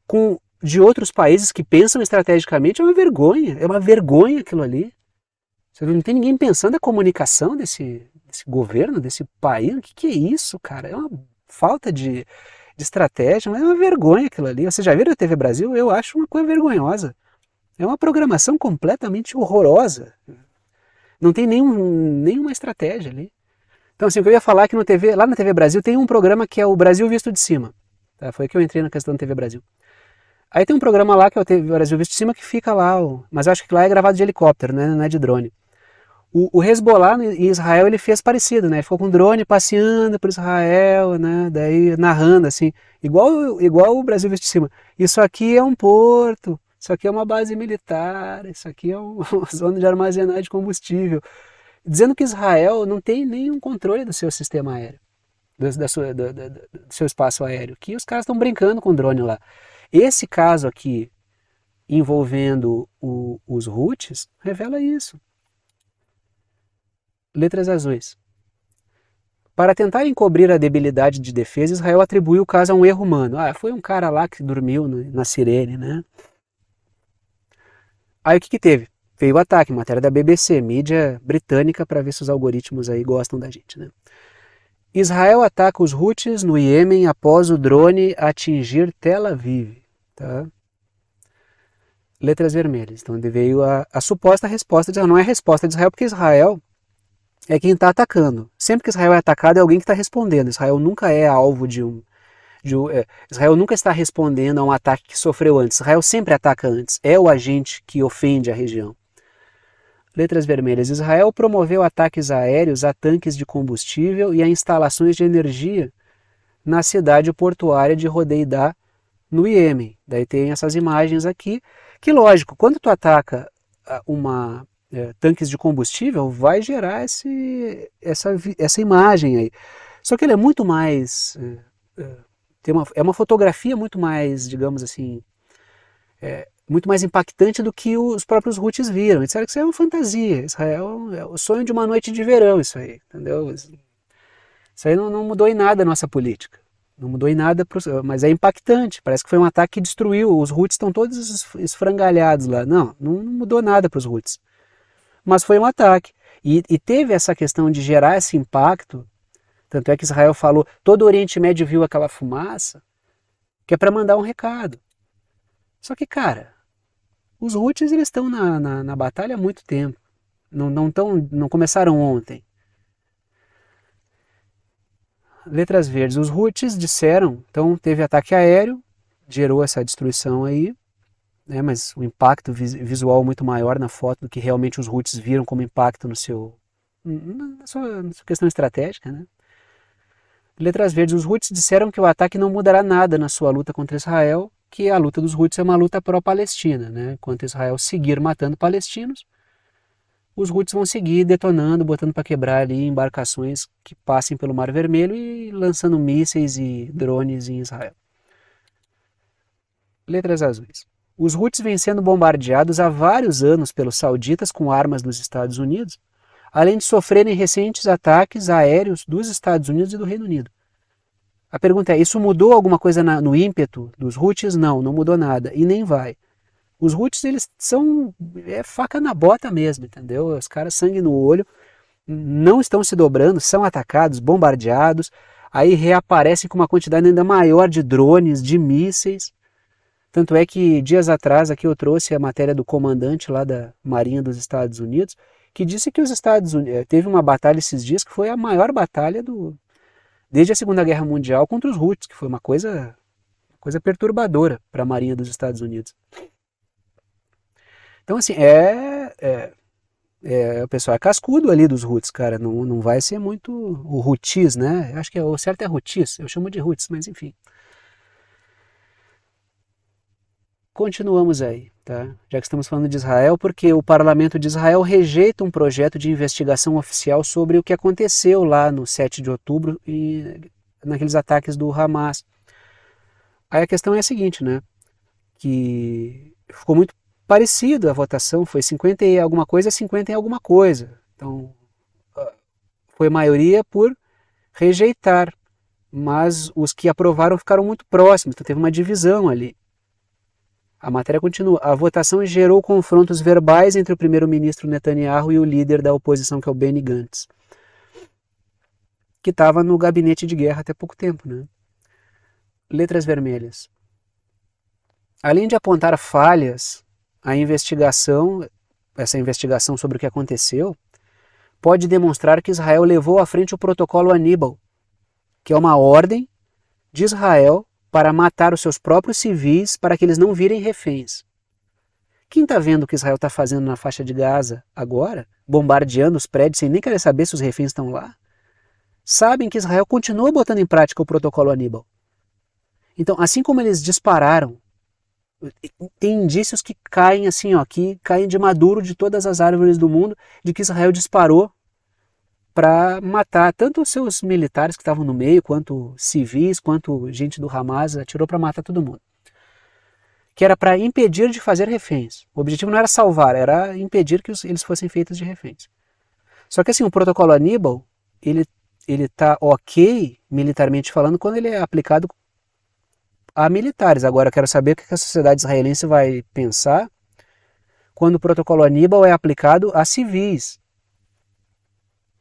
A: com de outros países que pensam estrategicamente, é uma vergonha. É uma vergonha aquilo ali. Você não tem ninguém pensando a comunicação desse, desse governo, desse país. O que, que é isso, cara? É uma falta de, de estratégia, mas é uma vergonha aquilo ali. Vocês já viram a TV Brasil? Eu acho uma coisa vergonhosa. É uma programação completamente horrorosa. Não tem nenhum, nenhuma estratégia ali. Então, assim, o que eu ia falar é que no TV, lá na TV Brasil tem um programa que é o Brasil Visto de Cima. Tá? Foi que eu entrei na questão da TV Brasil. Aí tem um programa lá que é o TV Brasil Visto de Cima que fica lá, mas eu acho que lá é gravado de helicóptero, né? não é de drone. O, o Hezbollah em Israel ele fez parecido, né? Ele ficou com um drone passeando por Israel, né? Daí narrando assim, igual igual o Brasil Visto de Cima. Isso aqui é um porto, isso aqui é uma base militar, isso aqui é uma zona de armazenagem de combustível. Dizendo que Israel não tem nenhum controle do seu sistema aéreo, do, da sua, do, do, do seu espaço aéreo, que os caras estão brincando com o drone lá. Esse caso aqui, envolvendo o, os Houthis, revela isso. Letras azuis. Para tentar encobrir a debilidade de defesa, Israel atribui o caso a um erro humano. Ah, foi um cara lá que dormiu na sirene, né? Aí o que, que teve? Veio o ataque, matéria da BBC, mídia britânica, para ver se os algoritmos aí gostam da gente. Né? Israel ataca os Houthis no Iêmen após o drone atingir Tel Aviv. Tá? Letras vermelhas. Então veio a, a suposta resposta de Israel. Não é resposta de Israel, porque Israel é quem está atacando. Sempre que Israel é atacado, é alguém que está respondendo. Israel nunca é alvo de um, de, é, Israel nunca está respondendo a um ataque que sofreu antes. Israel sempre ataca antes. É o agente que ofende a região. Letras vermelhas. Israel promoveu ataques aéreos a tanques de combustível e a instalações de energia na cidade portuária de Rodeidá, no Iêmen. Daí tem essas imagens aqui, que lógico, quando tu ataca ah, uma é, tanques de combustível, vai gerar esse, essa, essa imagem aí. Só que ele é muito mais é, é tem uma, é uma fotografia muito mais, digamos assim, é, muito mais impactante do que os próprios roots viram. Eles disseram que é, isso é uma fantasia, Israel é, é o sonho de uma noite de verão, isso aí, entendeu? Isso aí não, não mudou em nada a nossa política. Não mudou em nada, mas é impactante. Parece que foi um ataque que destruiu. Os roots estão todos esfrangalhados lá. Não, não mudou nada para os roots. Mas foi um ataque. E, e, teve essa questão de gerar esse impacto tanto é que Israel falou, todo o Oriente Médio viu aquela fumaça, que é para mandar um recado. Só que, cara, os Houthis eles estão na, na, na, batalha há muito tempo. Não, não, tão, não começaram ontem. Letras verdes. Os Houthis disseram, então teve ataque aéreo, gerou essa destruição aí, né, mas o impacto visual muito maior na foto do que realmente os Houthis viram como impacto no seu na sua, na sua questão estratégica, né? Letras Verdes, os Houthis disseram que o ataque não mudará nada na sua luta contra Israel, que a luta dos Houthis é uma luta pró-Palestina, né? Enquanto Israel seguir matando palestinos, os Houthis vão seguir detonando, botando para quebrar ali embarcações que passem pelo Mar Vermelho e lançando mísseis e drones em Israel. Letras azuis. Os Houthis vêm sendo bombardeados há vários anos pelos sauditas com armas dos Estados Unidos, além de sofrerem recentes ataques aéreos dos Estados Unidos e do Reino Unido. A pergunta é: isso mudou alguma coisa na, no ímpeto dos Houthis? Não, não mudou nada e nem vai. Os Houthis, eles são é faca na bota mesmo, entendeu? Os caras sangue no olho, não estão se dobrando, são atacados, bombardeados, aí reaparecem com uma quantidade ainda maior de drones, de mísseis. Tanto é que dias atrás aqui eu trouxe a matéria do comandante lá da Marinha dos Estados Unidos, que disse que os Estados Unidos eh, teve uma batalha esses dias que foi a maior batalha do desde a Segunda Guerra Mundial contra os Houthis, que foi uma coisa coisa perturbadora para a Marinha dos Estados Unidos. Então assim é, é, é o pessoal é cascudo ali dos Houthis, cara, não, não vai ser muito o Houthis, né? Acho que é, o certo é Houthis, eu chamo de Houthis, mas enfim. Continuamos aí, tá? Já que estamos falando de Israel, porque o parlamento de Israel rejeita um projeto de investigação oficial sobre o que aconteceu lá no 7 de outubro e naqueles ataques do Hamas. Aí a questão é a seguinte, né? Que ficou muito parecido a votação, foi 50 e alguma coisa, 50 e alguma coisa. Então, ah, foi maioria por rejeitar, mas os que aprovaram ficaram muito próximos, então teve uma divisão ali. A matéria continua. A votação gerou confrontos verbais entre o primeiro-ministro Netanyahu e o líder da oposição, que é o Benny Gantz, que estava no gabinete de guerra até pouco tempo. Né? Letras vermelhas. Além de apontar falhas, a investigação, essa investigação sobre o que aconteceu, pode demonstrar que Israel levou à frente o protocolo Aníbal, que é uma ordem de Israel para matar os seus próprios civis para que eles não virem reféns. Quem está vendo o que Israel está fazendo na faixa de Gaza agora, bombardeando os prédios sem nem querer saber se os reféns estão lá, sabem que Israel continua botando em prática o protocolo Aníbal. Então, assim como eles dispararam, tem indícios que caem assim, ó, que caem de maduro de todas as árvores do mundo, de que Israel disparou para matar tanto os seus militares que estavam no meio, quanto civis, quanto gente do Hamas, atirou para matar todo mundo. Que era para impedir de fazer reféns. O objetivo não era salvar, era impedir que os, eles fossem feitos de reféns. Só que assim, o protocolo Aníbal, ele ele tá ok militarmente falando quando ele é aplicado a militares. Agora eu quero saber o que a sociedade israelense vai pensar quando o protocolo Aníbal é aplicado a civis,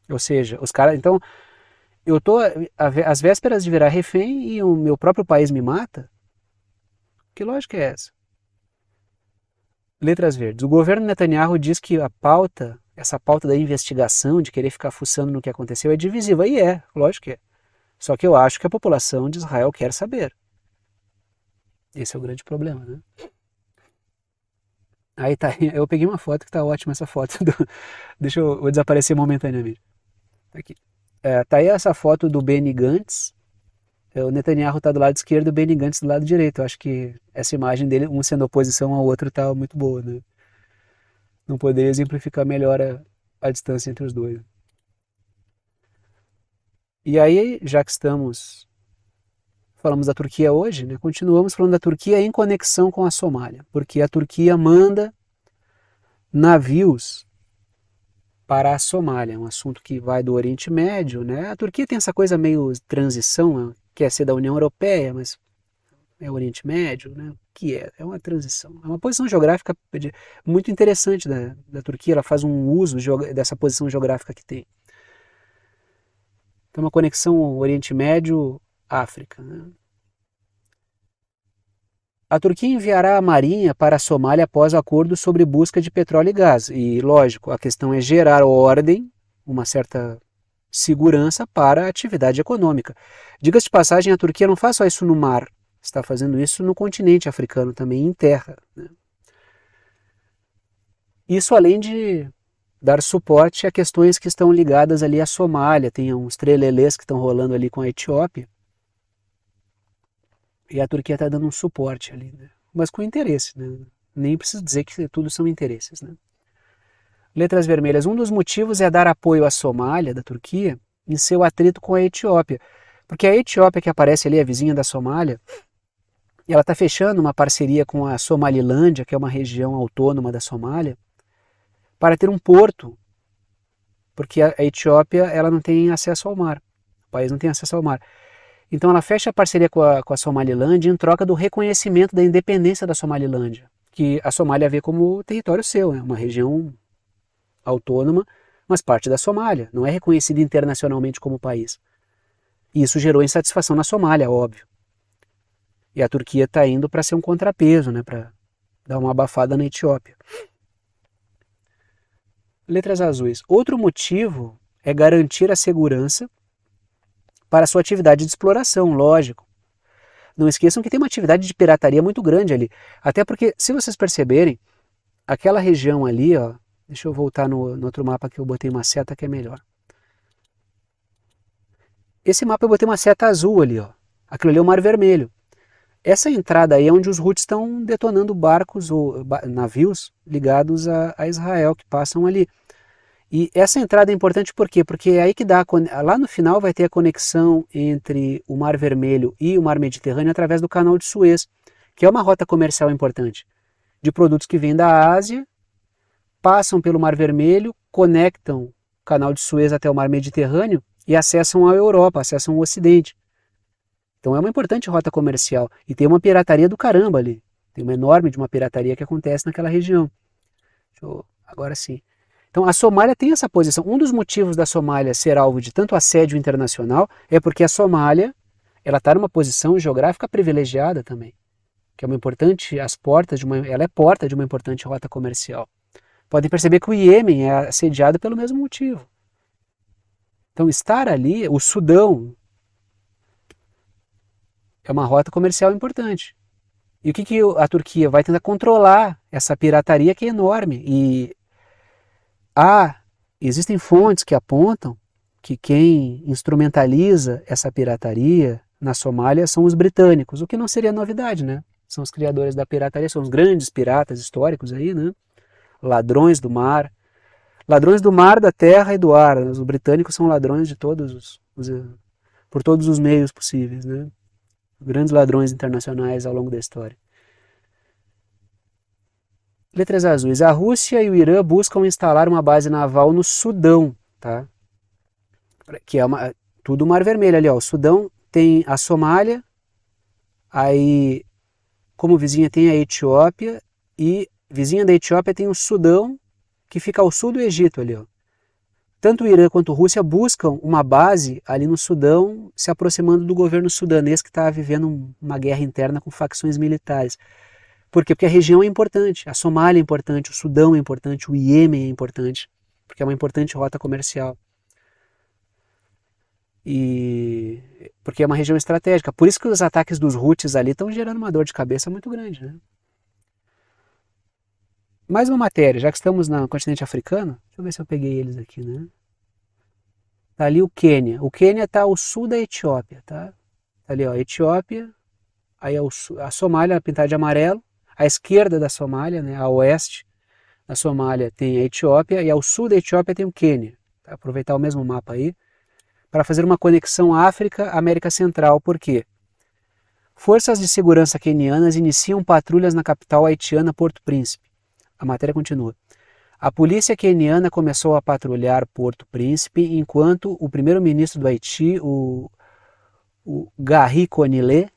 A: ou seja, os caras. Então, eu tô às vésperas de virar refém e o meu próprio país me mata? Que lógica é essa? Letras verdes. O governo Netanyahu diz que a pauta, essa pauta da investigação, de querer ficar fuçando no que aconteceu, é divisiva. E é, lógico que é. Só que eu acho que a população de Israel quer saber. Esse é o grande problema, né? Aí tá, eu peguei uma foto que tá ótima essa foto. Do... Deixa eu, vou desaparecer momentaneamente. Aqui. É, tá aí essa foto do Benny Gantz. É, o Netanyahu está do lado esquerdo, o Benny Gantz do lado direito. Eu acho que essa imagem dele, um sendo oposição ao outro, tá muito boa, né? Não poderia exemplificar melhor a, a distância entre os dois. E aí, já que estamos falamos da Turquia hoje, né, continuamos falando da Turquia em conexão com a Somália, porque a Turquia manda navios para a Somália, é um assunto que vai do Oriente Médio, né? A Turquia tem essa coisa meio transição, né? quer ser da União Europeia, mas é Oriente Médio, né? O que é? É uma transição. É uma posição geográfica muito interessante da, da Turquia, ela faz um uso dessa posição geográfica que tem. Então, uma conexão Oriente Médio-África, né? A Turquia enviará a Marinha para a Somália após acordo sobre busca de petróleo e gás. E, lógico, a questão é gerar ordem, uma certa segurança para a atividade econômica. Diga-se de passagem, a Turquia não faz só isso no mar, está fazendo isso no continente africano também, em terra. Né? Isso além de dar suporte a questões que estão ligadas ali à Somália, tem uns trelelês que estão rolando ali com a Etiópia. E a Turquia está dando um suporte ali, né? mas com interesse, né? Nem preciso dizer que tudo são interesses, né? Letras vermelhas. Um dos motivos é dar apoio à Somália, da Turquia, em seu atrito com a Etiópia. Porque a Etiópia, que aparece ali, a vizinha da Somália, ela está fechando uma parceria com a Somalilândia, que é uma região autônoma da Somália, para ter um porto, porque a Etiópia ela não tem acesso ao mar, o país não tem acesso ao mar. Então ela fecha a parceria com a, com a Somalilândia em troca do reconhecimento da independência da Somalilândia, que a Somália vê como território seu, é né? uma região autônoma, mas parte da Somália, não é reconhecida internacionalmente como país. E isso gerou insatisfação na Somália, óbvio. E a Turquia está indo para ser um contrapeso, né, para dar uma abafada na Etiópia. Letras azuis. Outro motivo é garantir a segurança para sua atividade de exploração, lógico. Não esqueçam que tem uma atividade de pirataria muito grande ali. Até porque, se vocês perceberem, aquela região ali, ó, deixa eu voltar no, no outro mapa que eu botei uma seta que é melhor. Esse mapa eu botei uma seta azul ali, ó. aquilo ali é o Mar Vermelho. Essa entrada aí é onde os Houthis estão detonando barcos ou navios ligados a, a Israel que passam ali. E essa entrada é importante por quê? Porque é aí que dá, lá no final vai ter a conexão entre o Mar Vermelho e o Mar Mediterrâneo através do Canal de Suez, que é uma rota comercial importante, de produtos que vêm da Ásia, passam pelo Mar Vermelho, conectam o Canal de Suez até o Mar Mediterrâneo e acessam a Europa, acessam o Ocidente. Então é uma importante rota comercial e tem uma pirataria do caramba ali. Tem uma enorme de uma pirataria que acontece naquela região. Eu, agora sim. Então a Somália tem essa posição. Um dos motivos da Somália ser alvo de tanto assédio internacional é porque a Somália ela está numa posição geográfica privilegiada também, que é uma importante as portas de uma, ela é porta de uma importante rota comercial. Podem perceber que o Iêmen é assediado pelo mesmo motivo. Então estar ali, o Sudão é uma rota comercial importante. E o que, que a Turquia vai tentar controlar essa pirataria que é enorme e há, ah, existem fontes que apontam que quem instrumentaliza essa pirataria na Somália são os britânicos, o que não seria novidade, né? São os criadores da pirataria, são os grandes piratas históricos aí, né? Ladrões do mar, ladrões do mar, da terra e do ar. Né? Os britânicos são ladrões de todos os, os eh, por todos os meios possíveis, né? Grandes ladrões internacionais ao longo da história. Letras azuis. A Rússia e o Irã buscam instalar uma base naval no Sudão, tá? Que é uma, é tudo Mar Vermelho ali, ó. O Sudão tem a Somália, aí como vizinha tem a Etiópia e vizinha da Etiópia tem o Sudão, que fica ao sul do Egito ali, ó. Tanto o Irã quanto a Rússia buscam uma base ali no Sudão, se aproximando do governo sudanês que está vivendo uma guerra interna com facções militares. Por quê? Porque a região é importante, a Somália é importante, o Sudão é importante, o Iêmen é importante, porque é uma importante rota comercial. E porque é uma região estratégica. Por isso que os ataques dos Houthis ali estão gerando uma dor de cabeça muito grande, né? Mais uma matéria, já que estamos no continente africano, deixa eu ver se eu peguei eles aqui, né? Tá ali o Quênia. O Quênia tá ao sul da Etiópia, tá? tá ali, ó, Etiópia, aí é o, a Somália pintada de amarelo, à esquerda da Somália, né, a oeste da Somália tem a Etiópia e ao sul da Etiópia tem o Quênia. Tá? Aproveitar o mesmo mapa aí para fazer uma conexão África-América Central, por quê? Forças de segurança quenianas iniciam patrulhas na capital haitiana Porto Príncipe. A matéria continua. A polícia queniana começou a patrulhar Porto Príncipe enquanto o primeiro-ministro do Haiti, o, o Garry Conilé,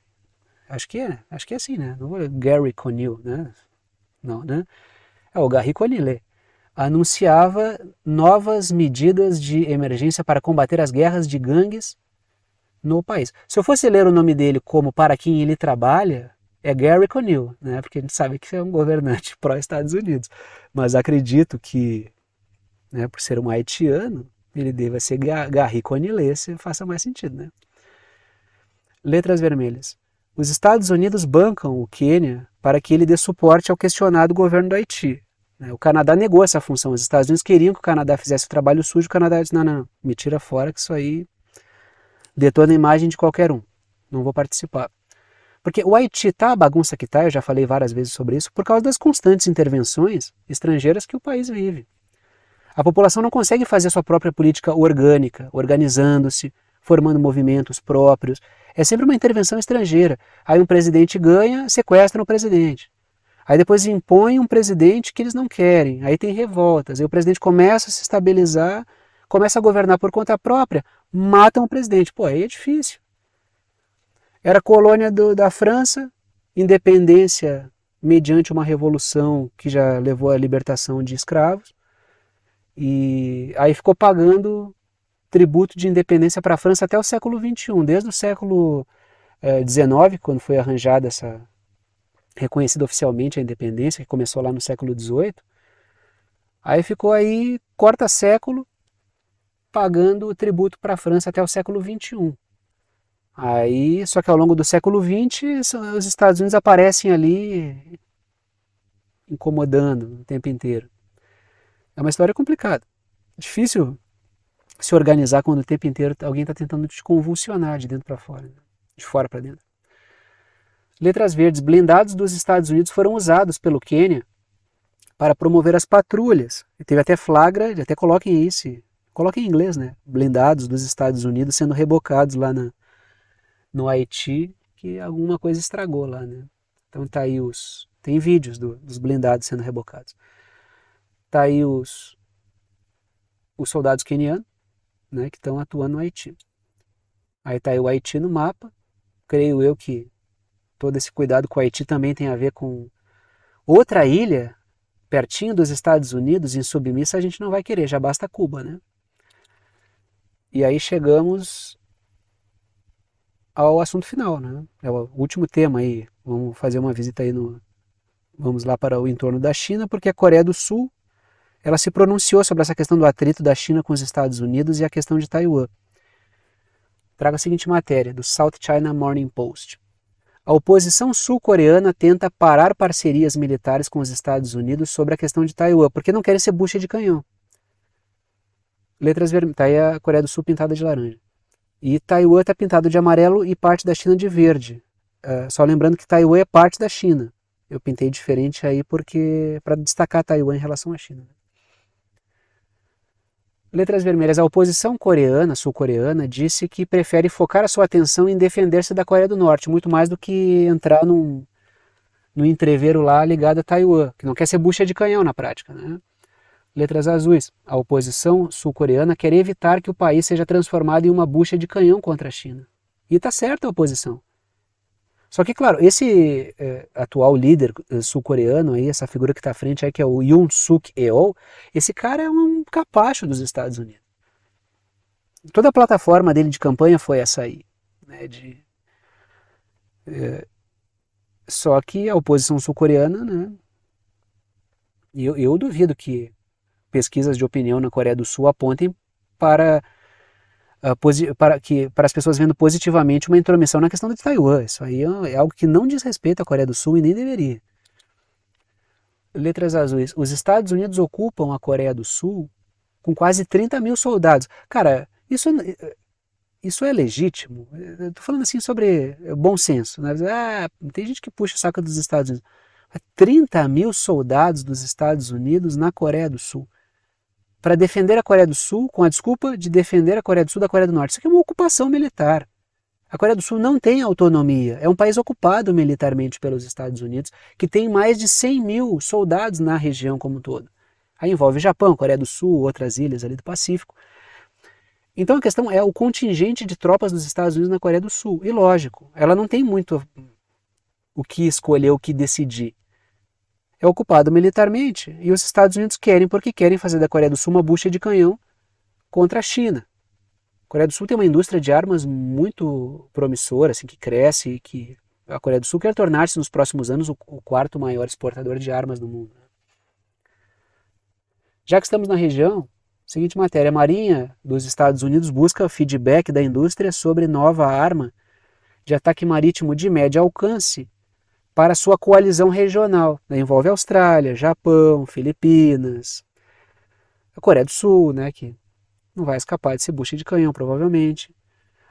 A: Acho que é, acho que é assim, né? Não vou Gary Conil, né? Não, né? É o Gary Conilé. Anunciava novas medidas de emergência para combater as guerras de gangues no país. Se eu fosse ler o nome dele como para quem ele trabalha, é Gary Conil, né? Porque a gente sabe que é um governante pró-Estados Unidos. Mas acredito que, né, por ser um haitiano, ele deva ser Gary Conilé, se faça mais sentido, né? Letras vermelhas. Os Estados Unidos bancam o Quênia para que ele dê suporte ao questionado governo do Haiti. Né? O Canadá negou essa função. Os Estados Unidos queriam que o Canadá fizesse o trabalho sujo, o Canadá disse: não, não, não, me tira fora que isso aí detona a imagem de qualquer um. Não vou participar. Porque o Haiti está a bagunça que está, eu já falei várias vezes sobre isso, por causa das constantes intervenções estrangeiras que o país vive. A população não consegue fazer sua própria política orgânica, organizando-se, formando movimentos próprios. É sempre uma intervenção estrangeira. Aí um presidente ganha, sequestra o presidente. Aí depois impõe um presidente que eles não querem. Aí tem revoltas. Aí o presidente começa a se estabilizar, começa a governar por conta própria, matam o presidente. Pô, aí é difícil. Era colônia do, da França, independência mediante uma revolução que já levou à libertação de escravos. E aí ficou pagando tributo de independência para a França até o século XXI, desde o século XIX, eh, quando foi arranjada essa reconhecida oficialmente a independência, que começou lá no século XVIII. Aí ficou aí corta século pagando o tributo para a França até o século XXI. Aí, só que ao longo do século XX, os Estados Unidos aparecem ali incomodando o tempo inteiro. É uma história complicada, difícil se organizar quando o tempo inteiro alguém está tentando te convulsionar de dentro para fora, né? de fora para dentro. Letras verdes, blindados dos Estados Unidos foram usados pelo Quênia para promover as patrulhas. E teve até flagra, até coloquem aí se coloquem em inglês, né? Blindados dos Estados Unidos sendo rebocados lá na, no Haiti, que alguma coisa estragou lá, né? Então tá aí os tem vídeos do, dos blindados sendo rebocados. Tá aí os os soldados quenianos né, que estão atuando no Haiti. Aí está o Haiti no mapa. Creio eu que todo esse cuidado com o Haiti também tem a ver com outra ilha pertinho dos Estados Unidos, em submissa, a gente não vai querer, já basta Cuba, né? E aí chegamos ao assunto final, né? É o último tema aí. Vamos fazer uma visita aí no vamos lá para o entorno da China, porque a Coreia do Sul ela se pronunciou sobre essa questão do atrito da China com os Estados Unidos e a questão de Taiwan. Traga a seguinte matéria, do South China Morning Post. A oposição sul-coreana tenta parar parcerias militares com os Estados Unidos sobre a questão de Taiwan, porque não querem ser bucha de canhão. Letras vermelhas. Tá aí a Coreia do Sul pintada de laranja. E Taiwan está pintado de amarelo e parte da China de verde. Uh, só lembrando que Taiwan é parte da China. Eu pintei diferente aí porque para destacar Taiwan em relação à China. Né? Letras Vermelhas. A oposição coreana, sul-coreana, disse que prefere focar a sua atenção em defender-se da Coreia do Norte, muito mais do que entrar num, num entreveiro lá ligado a Taiwan, que não quer ser bucha de canhão na prática. Né? Letras Azuis. A oposição sul-coreana quer evitar que o país seja transformado em uma bucha de canhão contra a China. E está certa a oposição. Só que, claro, esse eh, atual líder eh, sul-coreano aí, essa figura que está à frente aí, que é o Yoon Suk Yeol, esse cara é um capacho dos Estados Unidos. Toda a plataforma dele de campanha foi essa aí, né, de... Eh, só que a oposição sul-coreana, né, eu, eu duvido que pesquisas de opinião na Coreia do Sul apontem para uh, para, que, para as pessoas vendo positivamente uma intromissão na questão de Taiwan. Isso aí é, é algo que não diz respeito à Coreia do Sul e nem deveria. Letras azuis. Os Estados Unidos ocupam a Coreia do Sul com quase 30 mil soldados. Cara, isso, isso é legítimo. Estou falando assim sobre é, bom senso. Né? Ah, tem gente que puxa a saca dos Estados Unidos. 30 mil soldados dos Estados Unidos na Coreia do Sul para defender a Coreia do Sul com a desculpa de defender a Coreia do Sul da Coreia do Norte. Isso aqui é uma ocupação militar. A Coreia do Sul não tem autonomia, é um país ocupado militarmente pelos Estados Unidos, que tem mais de 100 mil soldados na região como um todo. Aí envolve Japão, Coreia do Sul, outras ilhas ali do Pacífico. Então a questão é o contingente de tropas dos Estados Unidos na Coreia do Sul. E lógico, ela não tem muito o que escolher, o que decidir é ocupado militarmente e os Estados Unidos querem porque querem fazer da Coreia do Sul uma bucha de canhão contra a China. A Coreia do Sul tem uma indústria de armas muito promissora, assim, que cresce e que a Coreia do Sul quer tornar-se nos próximos anos o, quarto maior exportador de armas do mundo. Né? Já que estamos na região, seguinte matéria: a Marinha dos Estados Unidos busca feedback da indústria sobre nova arma de ataque marítimo de médio alcance para sua coalizão regional. Né? Envolve Austrália, Japão, Filipinas, a Coreia do Sul, né? que não vai escapar desse bucha de canhão, provavelmente.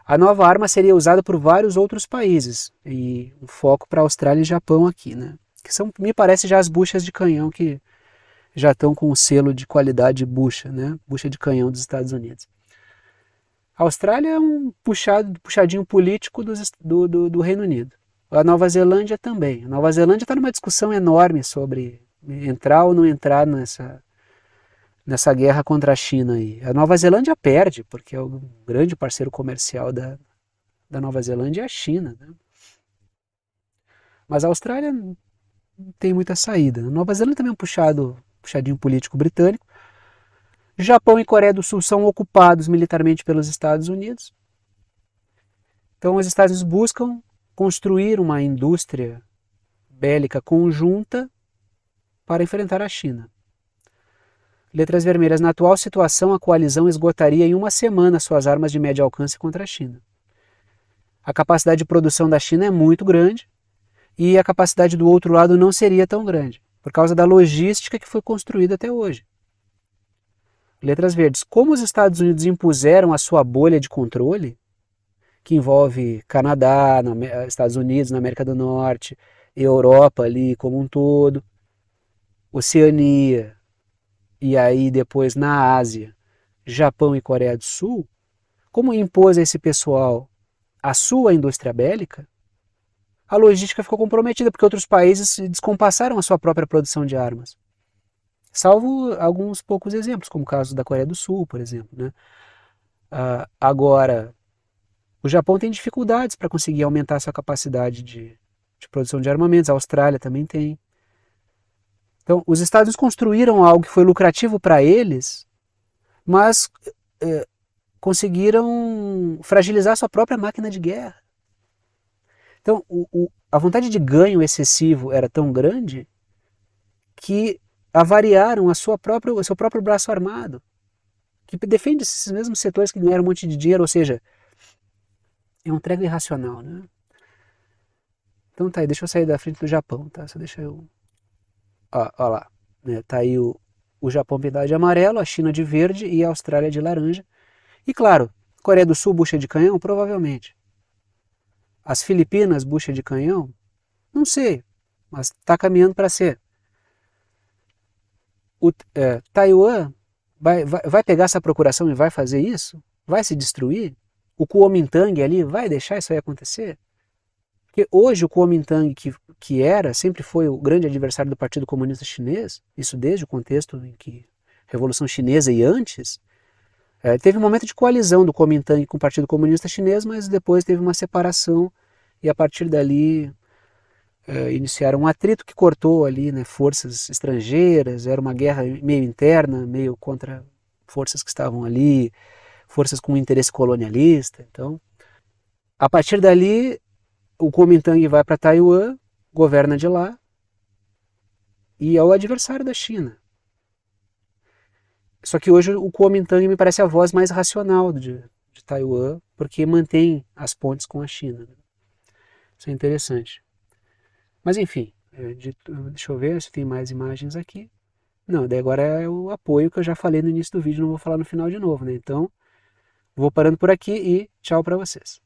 A: A nova arma seria usada por vários outros países, e um foco para Austrália e Japão aqui, né? Que são, me parece, já as buchas de canhão que já estão com o selo de qualidade bucha, né? Bucha de canhão dos Estados Unidos. A Austrália é um puxado, puxadinho político do, do, do Reino Unido. A Nova Zelândia também. A Nova Zelândia está numa discussão enorme sobre entrar ou não entrar nessa, nessa guerra contra a China. Aí. A Nova Zelândia perde, porque é o grande parceiro comercial da, da Nova Zelândia é a China. Né? Mas a Austrália não tem muita saída. A Nova Zelândia também é um puxado, puxadinho político britânico. Japão e Coreia do Sul são ocupados militarmente pelos Estados Unidos. Então os Estados Unidos buscam construir uma indústria bélica conjunta para enfrentar a China. Letras vermelhas. Na atual situação, a coalizão esgotaria em uma semana suas armas de médio alcance contra a China. A capacidade de produção da China é muito grande e a capacidade do outro lado não seria tão grande, por causa da logística que foi construída até hoje. Letras verdes. Como os Estados Unidos impuseram a sua bolha de controle, que envolve Canadá, eh, Estados Unidos, na América do Norte, Europa ali como um todo, Oceania, e aí depois na Ásia, Japão e Coreia do Sul, como impôs a esse pessoal a sua indústria bélica, a logística ficou comprometida porque outros países descompassaram a sua própria produção de armas. Salvo alguns poucos exemplos, como o caso da Coreia do Sul, por exemplo. Né? Uh, agora, o Japão tem dificuldades para conseguir aumentar sua capacidade de, de produção de armamentos, a Austrália também tem. Então, os Estados construíram algo que foi lucrativo para eles, mas eh, conseguiram fragilizar sua própria máquina de guerra. Então, o, o, a vontade de ganho excessivo era tão grande que avariaram a sua própria, o seu próprio braço armado, que defende esses mesmos setores que ganharam um monte de dinheiro, ou seja, é um trégua irracional, né? Então tá aí, deixa eu sair da frente do Japão, tá? Só deixa eu. Ó, ó lá. Né? Tá aí o, o Japão pintado de amarelo, a China de verde e a Austrália de laranja. E claro, Coreia do Sul, bucha de canhão? Provavelmente. As Filipinas, bucha de canhão? Não sei, mas tá caminhando para ser. O, é, Taiwan vai, vai, vai pegar essa procuração e vai fazer isso? Vai se destruir? O Kuomintang ali vai deixar isso aí acontecer? Porque hoje o Kuomintang, que, que era, sempre foi o grande adversário do Partido Comunista Chinês, isso desde o contexto em que Revolução Chinesa e antes, é, teve um momento de coalizão do Kuomintang com o Partido Comunista Chinês, mas depois teve uma separação e a partir dali é, iniciaram um atrito que cortou ali né, forças estrangeiras, era uma guerra meio interna, meio contra forças que estavam ali, forças com interesse colonialista. Então, a partir dali, o Kuomintang vai para Taiwan, governa de lá e é o adversário da China. Só que hoje o Kuomintang me parece a voz mais racional de, de Taiwan, porque mantém as pontes com a China. Né? Isso é interessante. Mas enfim, é, deixa eu ver se tem mais imagens aqui. Não, daí agora é o apoio que eu já falei no início do vídeo, não vou falar no final de novo, né? Então, Vou parando por aqui e tchau para vocês.